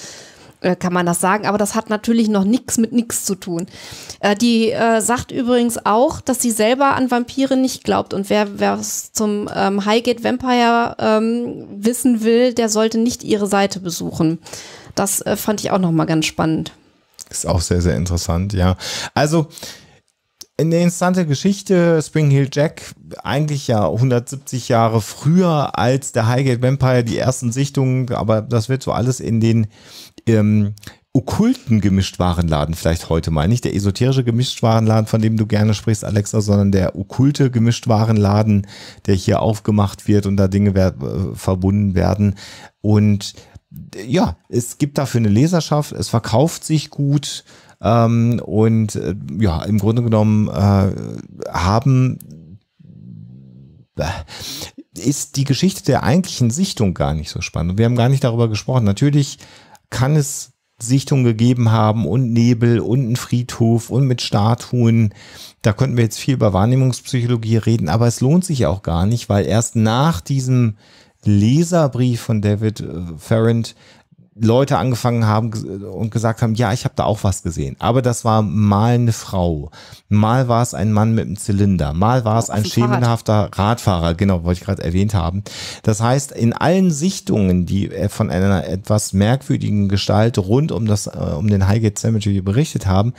äh, kann man das sagen, aber das hat natürlich noch nichts mit nichts zu tun. Äh, die äh, sagt übrigens auch, dass sie selber an Vampire nicht glaubt und wer was zum ähm, Highgate Vampire ähm, wissen will, der sollte nicht ihre Seite besuchen. Das äh, fand ich auch noch mal ganz spannend. Ist auch sehr sehr interessant, ja. Also in der Instante Geschichte. Spring Hill Jack, eigentlich ja 170 Jahre früher als der Highgate Vampire, die ersten Sichtungen, aber das wird so alles in den ähm, okkulten Gemischtwarenladen vielleicht heute mal. Nicht der esoterische Gemischtwarenladen, von dem du gerne sprichst, Alexa, sondern der okkulte Gemischtwarenladen, der hier aufgemacht wird und da Dinge wer äh, verbunden werden. Und ja, es gibt dafür eine Leserschaft, es verkauft sich gut ähm, und äh, ja, im Grunde genommen äh, haben äh, ist die Geschichte der eigentlichen Sichtung gar nicht so spannend. wir haben gar nicht darüber gesprochen. Natürlich kann es Sichtungen gegeben haben und Nebel und einen Friedhof und mit Statuen. Da könnten wir jetzt viel über Wahrnehmungspsychologie reden, aber es lohnt sich auch gar nicht, weil erst nach diesem Leserbrief von David äh, Ferrand Leute angefangen haben und gesagt haben, ja, ich habe da auch was gesehen. Aber das war mal eine Frau, mal war es ein Mann mit einem Zylinder, mal war es ein schemenhafter Radfahrer, genau, wollte ich gerade erwähnt haben. Das heißt, in allen Sichtungen, die von einer etwas merkwürdigen Gestalt rund um, das, äh, um den Highgate Cemetery berichtet haben,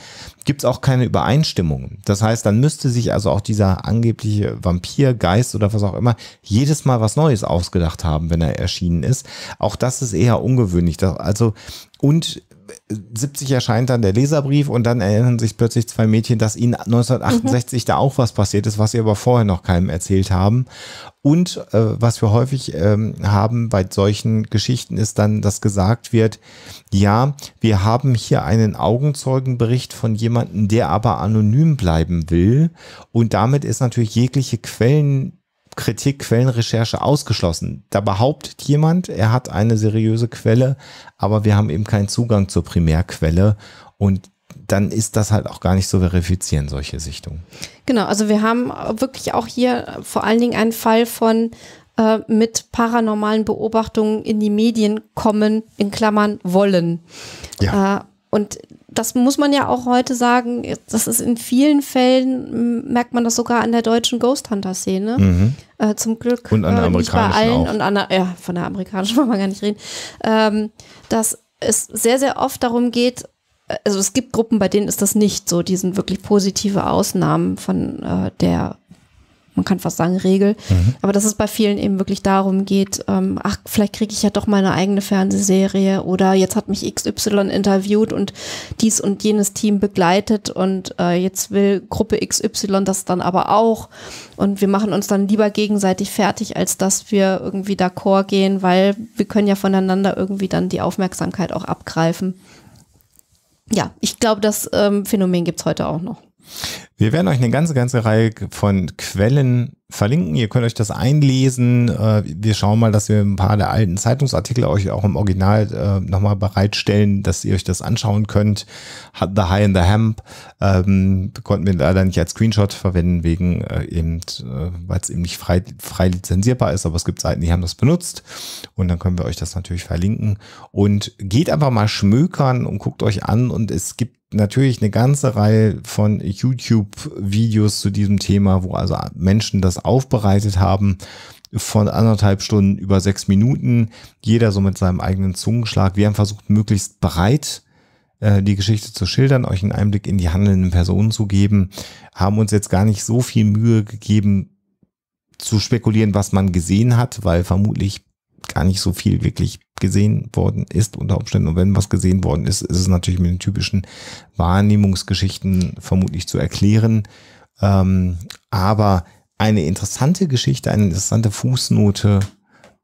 gibt es auch keine Übereinstimmung. Das heißt, dann müsste sich also auch dieser angebliche Vampirgeist oder was auch immer jedes Mal was Neues ausgedacht haben, wenn er erschienen ist. Auch das ist eher ungewöhnlich. Das doch. Also, und 70 äh, erscheint dann der Leserbrief und dann erinnern sich plötzlich zwei Mädchen, dass ihnen 1968 mhm. da auch was passiert ist, was sie aber vorher noch keinem erzählt haben. Und äh, was wir häufig ähm, haben bei solchen Geschichten ist dann, dass gesagt wird, ja, wir haben hier einen Augenzeugenbericht von jemandem, der aber anonym bleiben will. Und damit ist natürlich jegliche Quellen Kritik, Quellenrecherche ausgeschlossen. Da behauptet jemand, er hat eine seriöse Quelle, aber wir haben eben keinen Zugang zur Primärquelle und dann ist das halt auch gar nicht zu so verifizieren, solche Sichtungen. Genau, also wir haben wirklich auch hier vor allen Dingen einen Fall von äh, mit paranormalen Beobachtungen in die Medien kommen, in Klammern wollen. Ja. Äh, und das muss man ja auch heute sagen, das ist in vielen Fällen, merkt man das sogar an der deutschen Ghost Hunter-Szene. Mhm. Äh, zum Glück. Und an der amerikanischen. Äh, allen, auch. Und an der, ja, von der amerikanischen wollen wir gar nicht reden. Ähm, dass es sehr, sehr oft darum geht, äh, also es gibt Gruppen, bei denen ist das nicht so. Die sind wirklich positive Ausnahmen von äh, der man kann fast sagen Regel, mhm. aber dass es bei vielen eben wirklich darum geht, ähm, ach, vielleicht kriege ich ja doch meine eigene Fernsehserie oder jetzt hat mich XY interviewt und dies und jenes Team begleitet und äh, jetzt will Gruppe XY das dann aber auch und wir machen uns dann lieber gegenseitig fertig, als dass wir irgendwie d'accord gehen, weil wir können ja voneinander irgendwie dann die Aufmerksamkeit auch abgreifen. Ja, ich glaube, das ähm, Phänomen gibt's heute auch noch. Wir werden euch eine ganze, ganze Reihe von Quellen verlinken. Ihr könnt euch das einlesen. Äh, wir schauen mal, dass wir ein paar der alten Zeitungsartikel euch auch im Original äh, nochmal bereitstellen, dass ihr euch das anschauen könnt. The High in the Hemp ähm, konnten wir leider nicht als Screenshot verwenden, wegen äh, eben, äh, weil es eben nicht frei, frei lizenzierbar ist, aber es gibt Seiten, die haben das benutzt. Und dann können wir euch das natürlich verlinken. Und geht einfach mal schmökern und guckt euch an. Und es gibt natürlich eine ganze Reihe von YouTube-Videos zu diesem Thema, wo also Menschen das das aufbereitet haben von anderthalb Stunden über sechs Minuten. Jeder so mit seinem eigenen Zungenschlag. Wir haben versucht, möglichst breit äh, die Geschichte zu schildern, euch einen Einblick in die handelnden Personen zu geben, haben uns jetzt gar nicht so viel Mühe gegeben zu spekulieren, was man gesehen hat, weil vermutlich gar nicht so viel wirklich gesehen worden ist unter Umständen. Und wenn was gesehen worden ist, ist es natürlich mit den typischen Wahrnehmungsgeschichten vermutlich zu erklären. Ähm, aber eine interessante Geschichte, eine interessante Fußnote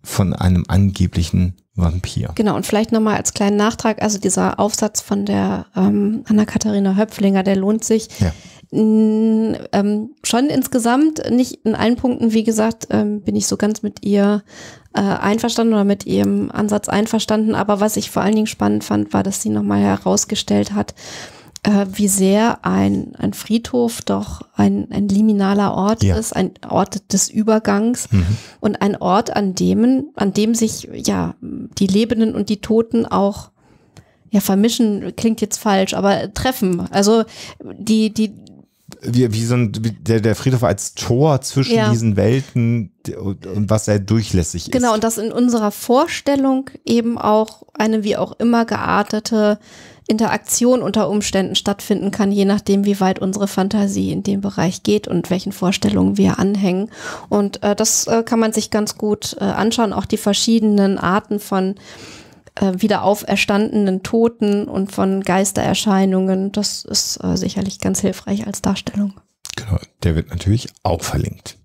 von einem angeblichen Vampir. Genau, und vielleicht nochmal als kleinen Nachtrag, also dieser Aufsatz von der ähm, Anna-Katharina Höpflinger, der lohnt sich. Ja. Ähm, schon insgesamt, nicht in allen Punkten, wie gesagt, ähm, bin ich so ganz mit ihr äh, einverstanden oder mit ihrem Ansatz einverstanden. Aber was ich vor allen Dingen spannend fand, war, dass sie nochmal herausgestellt hat, äh, wie sehr ein, ein Friedhof doch ein, ein liminaler Ort ja. ist, ein Ort des Übergangs mhm. und ein Ort, an dem, an dem sich ja die Lebenden und die Toten auch ja, vermischen klingt jetzt falsch, aber treffen. Also die, die wie, wie so ein, wie der, der Friedhof als Tor zwischen ja. diesen Welten und, was sehr durchlässig genau, ist. Genau, und das in unserer Vorstellung eben auch eine wie auch immer geartete Interaktion unter Umständen stattfinden kann, je nachdem, wie weit unsere Fantasie in dem Bereich geht und welchen Vorstellungen wir anhängen. Und äh, das äh, kann man sich ganz gut äh, anschauen, auch die verschiedenen Arten von äh, wieder auferstandenen Toten und von Geistererscheinungen. Das ist äh, sicherlich ganz hilfreich als Darstellung. Genau, der wird natürlich auch verlinkt.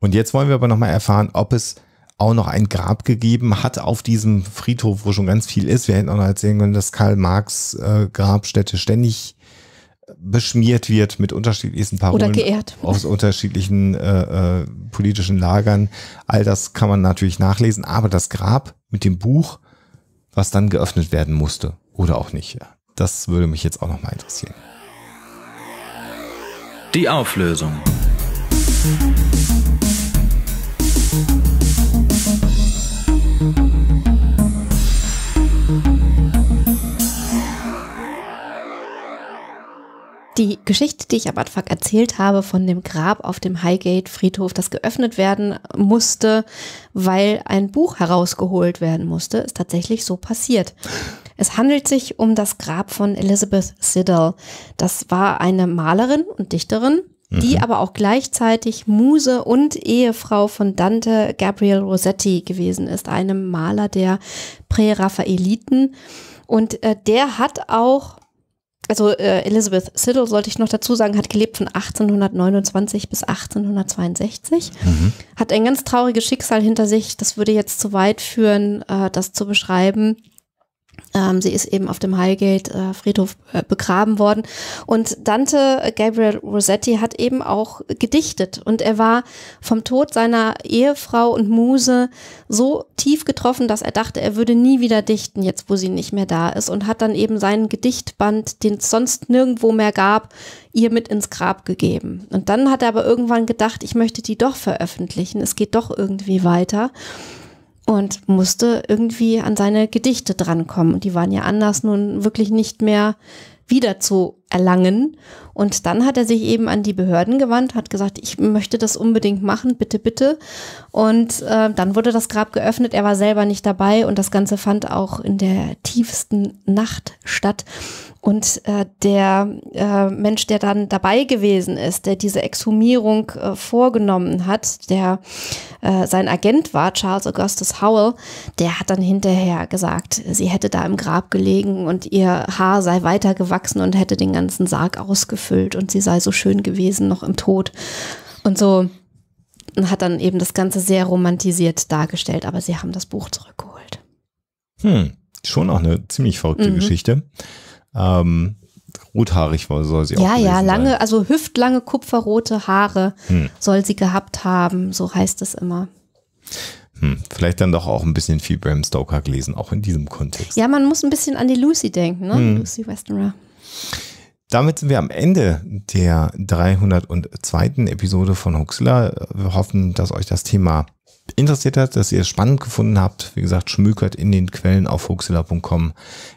Und jetzt wollen wir aber nochmal erfahren, ob es auch noch ein Grab gegeben hat auf diesem Friedhof, wo schon ganz viel ist. Wir hätten auch noch erzählen können, dass Karl-Marx-Grabstätte äh, ständig äh, beschmiert wird mit unterschiedlichsten Parolen aus unterschiedlichen äh, äh, politischen Lagern. All das kann man natürlich nachlesen, aber das Grab mit dem Buch was dann geöffnet werden musste oder auch nicht. Das würde mich jetzt auch nochmal interessieren. Die Auflösung. Die Geschichte, die ich am Anfang erzählt habe von dem Grab auf dem Highgate-Friedhof, das geöffnet werden musste, weil ein Buch herausgeholt werden musste, ist tatsächlich so passiert. Es handelt sich um das Grab von Elizabeth Siddell. Das war eine Malerin und Dichterin, die mhm. aber auch gleichzeitig Muse und Ehefrau von Dante Gabriel Rossetti gewesen ist, einem Maler der Präraffaeliten. Und äh, der hat auch also äh, Elizabeth Siddle, sollte ich noch dazu sagen, hat gelebt von 1829 bis 1862, mhm. hat ein ganz trauriges Schicksal hinter sich. Das würde jetzt zu weit führen, äh, das zu beschreiben. Ähm, sie ist eben auf dem Highgate-Friedhof äh, äh, begraben worden. Und Dante Gabriel Rossetti hat eben auch gedichtet. Und er war vom Tod seiner Ehefrau und Muse so tief getroffen, dass er dachte, er würde nie wieder dichten, jetzt wo sie nicht mehr da ist. Und hat dann eben seinen Gedichtband, den es sonst nirgendwo mehr gab, ihr mit ins Grab gegeben. Und dann hat er aber irgendwann gedacht, ich möchte die doch veröffentlichen. Es geht doch irgendwie weiter und musste irgendwie an seine Gedichte drankommen. Und die waren ja anders nun wirklich nicht mehr wiederzu erlangen. Und dann hat er sich eben an die Behörden gewandt, hat gesagt, ich möchte das unbedingt machen, bitte, bitte. Und äh, dann wurde das Grab geöffnet, er war selber nicht dabei und das Ganze fand auch in der tiefsten Nacht statt. Und äh, der äh, Mensch, der dann dabei gewesen ist, der diese Exhumierung äh, vorgenommen hat, der äh, sein Agent war, Charles Augustus Howell, der hat dann hinterher gesagt, sie hätte da im Grab gelegen und ihr Haar sei weiter gewachsen und hätte den ganzen Sarg ausgefüllt und sie sei so schön gewesen, noch im Tod. Und so und hat dann eben das Ganze sehr romantisiert dargestellt, aber sie haben das Buch zurückgeholt. Hm, schon auch eine ziemlich verrückte mhm. Geschichte. Ähm, rothaarig war, soll sie ja, auch Ja, ja, lange, sein. also hüftlange kupferrote Haare hm. soll sie gehabt haben, so heißt es immer. Hm, vielleicht dann doch auch ein bisschen viel Bram Stoker gelesen, auch in diesem Kontext. Ja, man muss ein bisschen an die Lucy denken, ne? Hm. Lucy Westenra. Damit sind wir am Ende der 302. Episode von Huxler. Wir hoffen, dass euch das Thema interessiert hat, dass ihr es spannend gefunden habt. Wie gesagt, schmökert in den Quellen auf huxler.com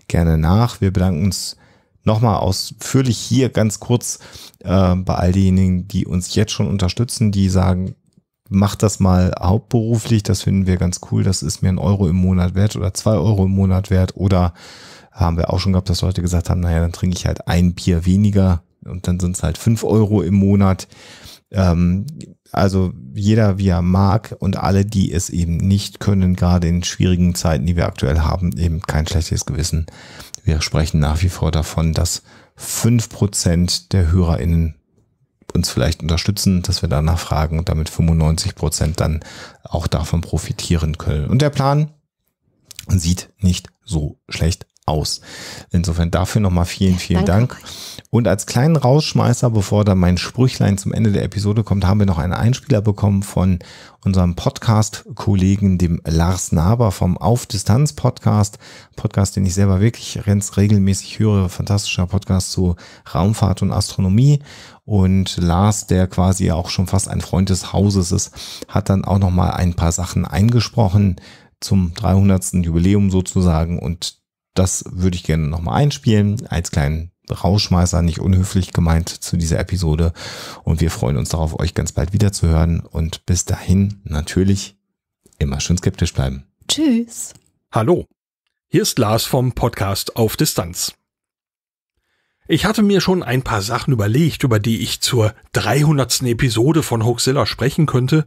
gerne nach. Wir bedanken uns nochmal ausführlich hier ganz kurz äh, bei all denjenigen, die uns jetzt schon unterstützen, die sagen, macht das mal hauptberuflich, das finden wir ganz cool, das ist mir ein Euro im Monat wert oder zwei Euro im Monat wert oder haben wir auch schon gehabt, dass Leute gesagt haben, naja, dann trinke ich halt ein Bier weniger und dann sind es halt fünf Euro im Monat. Ähm, also jeder, wie er mag und alle, die es eben nicht können, gerade in schwierigen Zeiten, die wir aktuell haben, eben kein schlechtes Gewissen. Wir sprechen nach wie vor davon, dass fünf Prozent der HörerInnen uns vielleicht unterstützen, dass wir danach fragen und damit 95% Prozent dann auch davon profitieren können. Und der Plan sieht nicht so schlecht aus. Insofern dafür nochmal vielen, vielen Danke. Dank. Und als kleinen Rausschmeißer, bevor da mein Sprüchlein zum Ende der Episode kommt, haben wir noch einen Einspieler bekommen von unserem Podcast-Kollegen, dem Lars Naber vom Auf-Distanz-Podcast. Podcast, den ich selber wirklich ganz regelmäßig höre. Fantastischer Podcast zu Raumfahrt und Astronomie. Und Lars, der quasi auch schon fast ein Freund des Hauses ist, hat dann auch nochmal ein paar Sachen eingesprochen zum 300. Jubiläum sozusagen und das würde ich gerne nochmal einspielen als kleinen Rauschmeißer, nicht unhöflich gemeint zu dieser Episode. Und wir freuen uns darauf, euch ganz bald wieder zu hören. Und bis dahin natürlich immer schön skeptisch bleiben. Tschüss. Hallo, hier ist Lars vom Podcast auf Distanz. Ich hatte mir schon ein paar Sachen überlegt, über die ich zur 300. Episode von Hoaxilla sprechen könnte,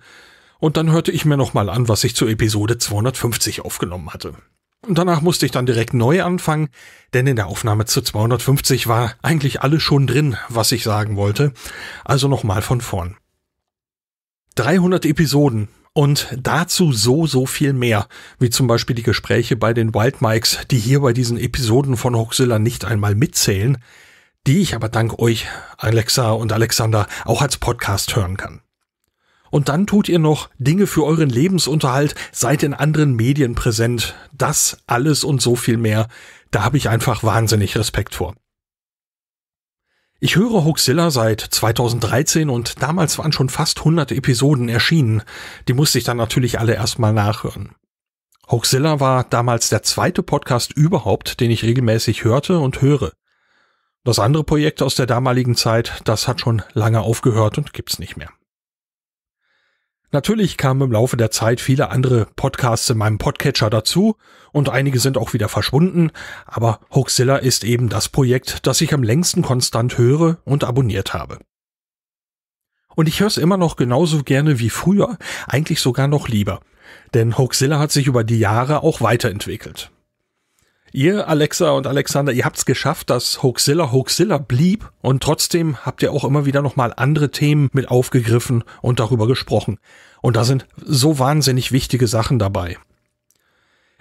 und dann hörte ich mir nochmal an, was ich zur Episode 250 aufgenommen hatte. Und danach musste ich dann direkt neu anfangen, denn in der Aufnahme zu 250 war eigentlich alles schon drin, was ich sagen wollte. Also nochmal von vorn. 300 Episoden und dazu so, so viel mehr, wie zum Beispiel die Gespräche bei den Wild Mikes, die hier bei diesen Episoden von Hoxilla nicht einmal mitzählen, die ich aber dank euch, Alexa und Alexander, auch als Podcast hören kann. Und dann tut ihr noch Dinge für euren Lebensunterhalt, seid in anderen Medien präsent. Das alles und so viel mehr. Da habe ich einfach wahnsinnig Respekt vor. Ich höre Hoaxilla seit 2013 und damals waren schon fast 100 Episoden erschienen. Die musste ich dann natürlich alle erstmal nachhören. Hoaxilla war damals der zweite Podcast überhaupt, den ich regelmäßig hörte und höre. Das andere Projekt aus der damaligen Zeit, das hat schon lange aufgehört und gibt's nicht mehr. Natürlich kamen im Laufe der Zeit viele andere Podcasts in meinem Podcatcher dazu und einige sind auch wieder verschwunden, aber Hoaxilla ist eben das Projekt, das ich am längsten konstant höre und abonniert habe. Und ich höre es immer noch genauso gerne wie früher, eigentlich sogar noch lieber, denn Hoaxilla hat sich über die Jahre auch weiterentwickelt. Ihr, Alexa und Alexander, ihr habt es geschafft, dass Hoaxilla Hoaxilla blieb und trotzdem habt ihr auch immer wieder nochmal andere Themen mit aufgegriffen und darüber gesprochen. Und da sind so wahnsinnig wichtige Sachen dabei.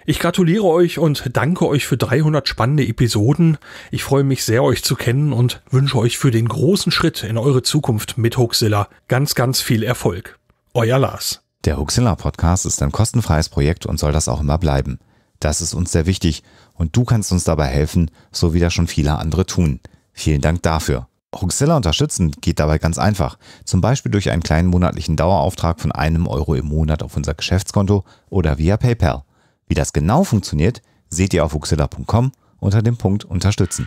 Ich gratuliere euch und danke euch für 300 spannende Episoden. Ich freue mich sehr, euch zu kennen und wünsche euch für den großen Schritt in eure Zukunft mit Hoaxilla ganz, ganz viel Erfolg. Euer Lars. Der Hoaxilla Podcast ist ein kostenfreies Projekt und soll das auch immer bleiben. Das ist uns sehr wichtig und du kannst uns dabei helfen, so wie das schon viele andere tun. Vielen Dank dafür. Hoaxilla unterstützen geht dabei ganz einfach. Zum Beispiel durch einen kleinen monatlichen Dauerauftrag von einem Euro im Monat auf unser Geschäftskonto oder via PayPal. Wie das genau funktioniert, seht ihr auf hoaxilla.com unter dem Punkt Unterstützen.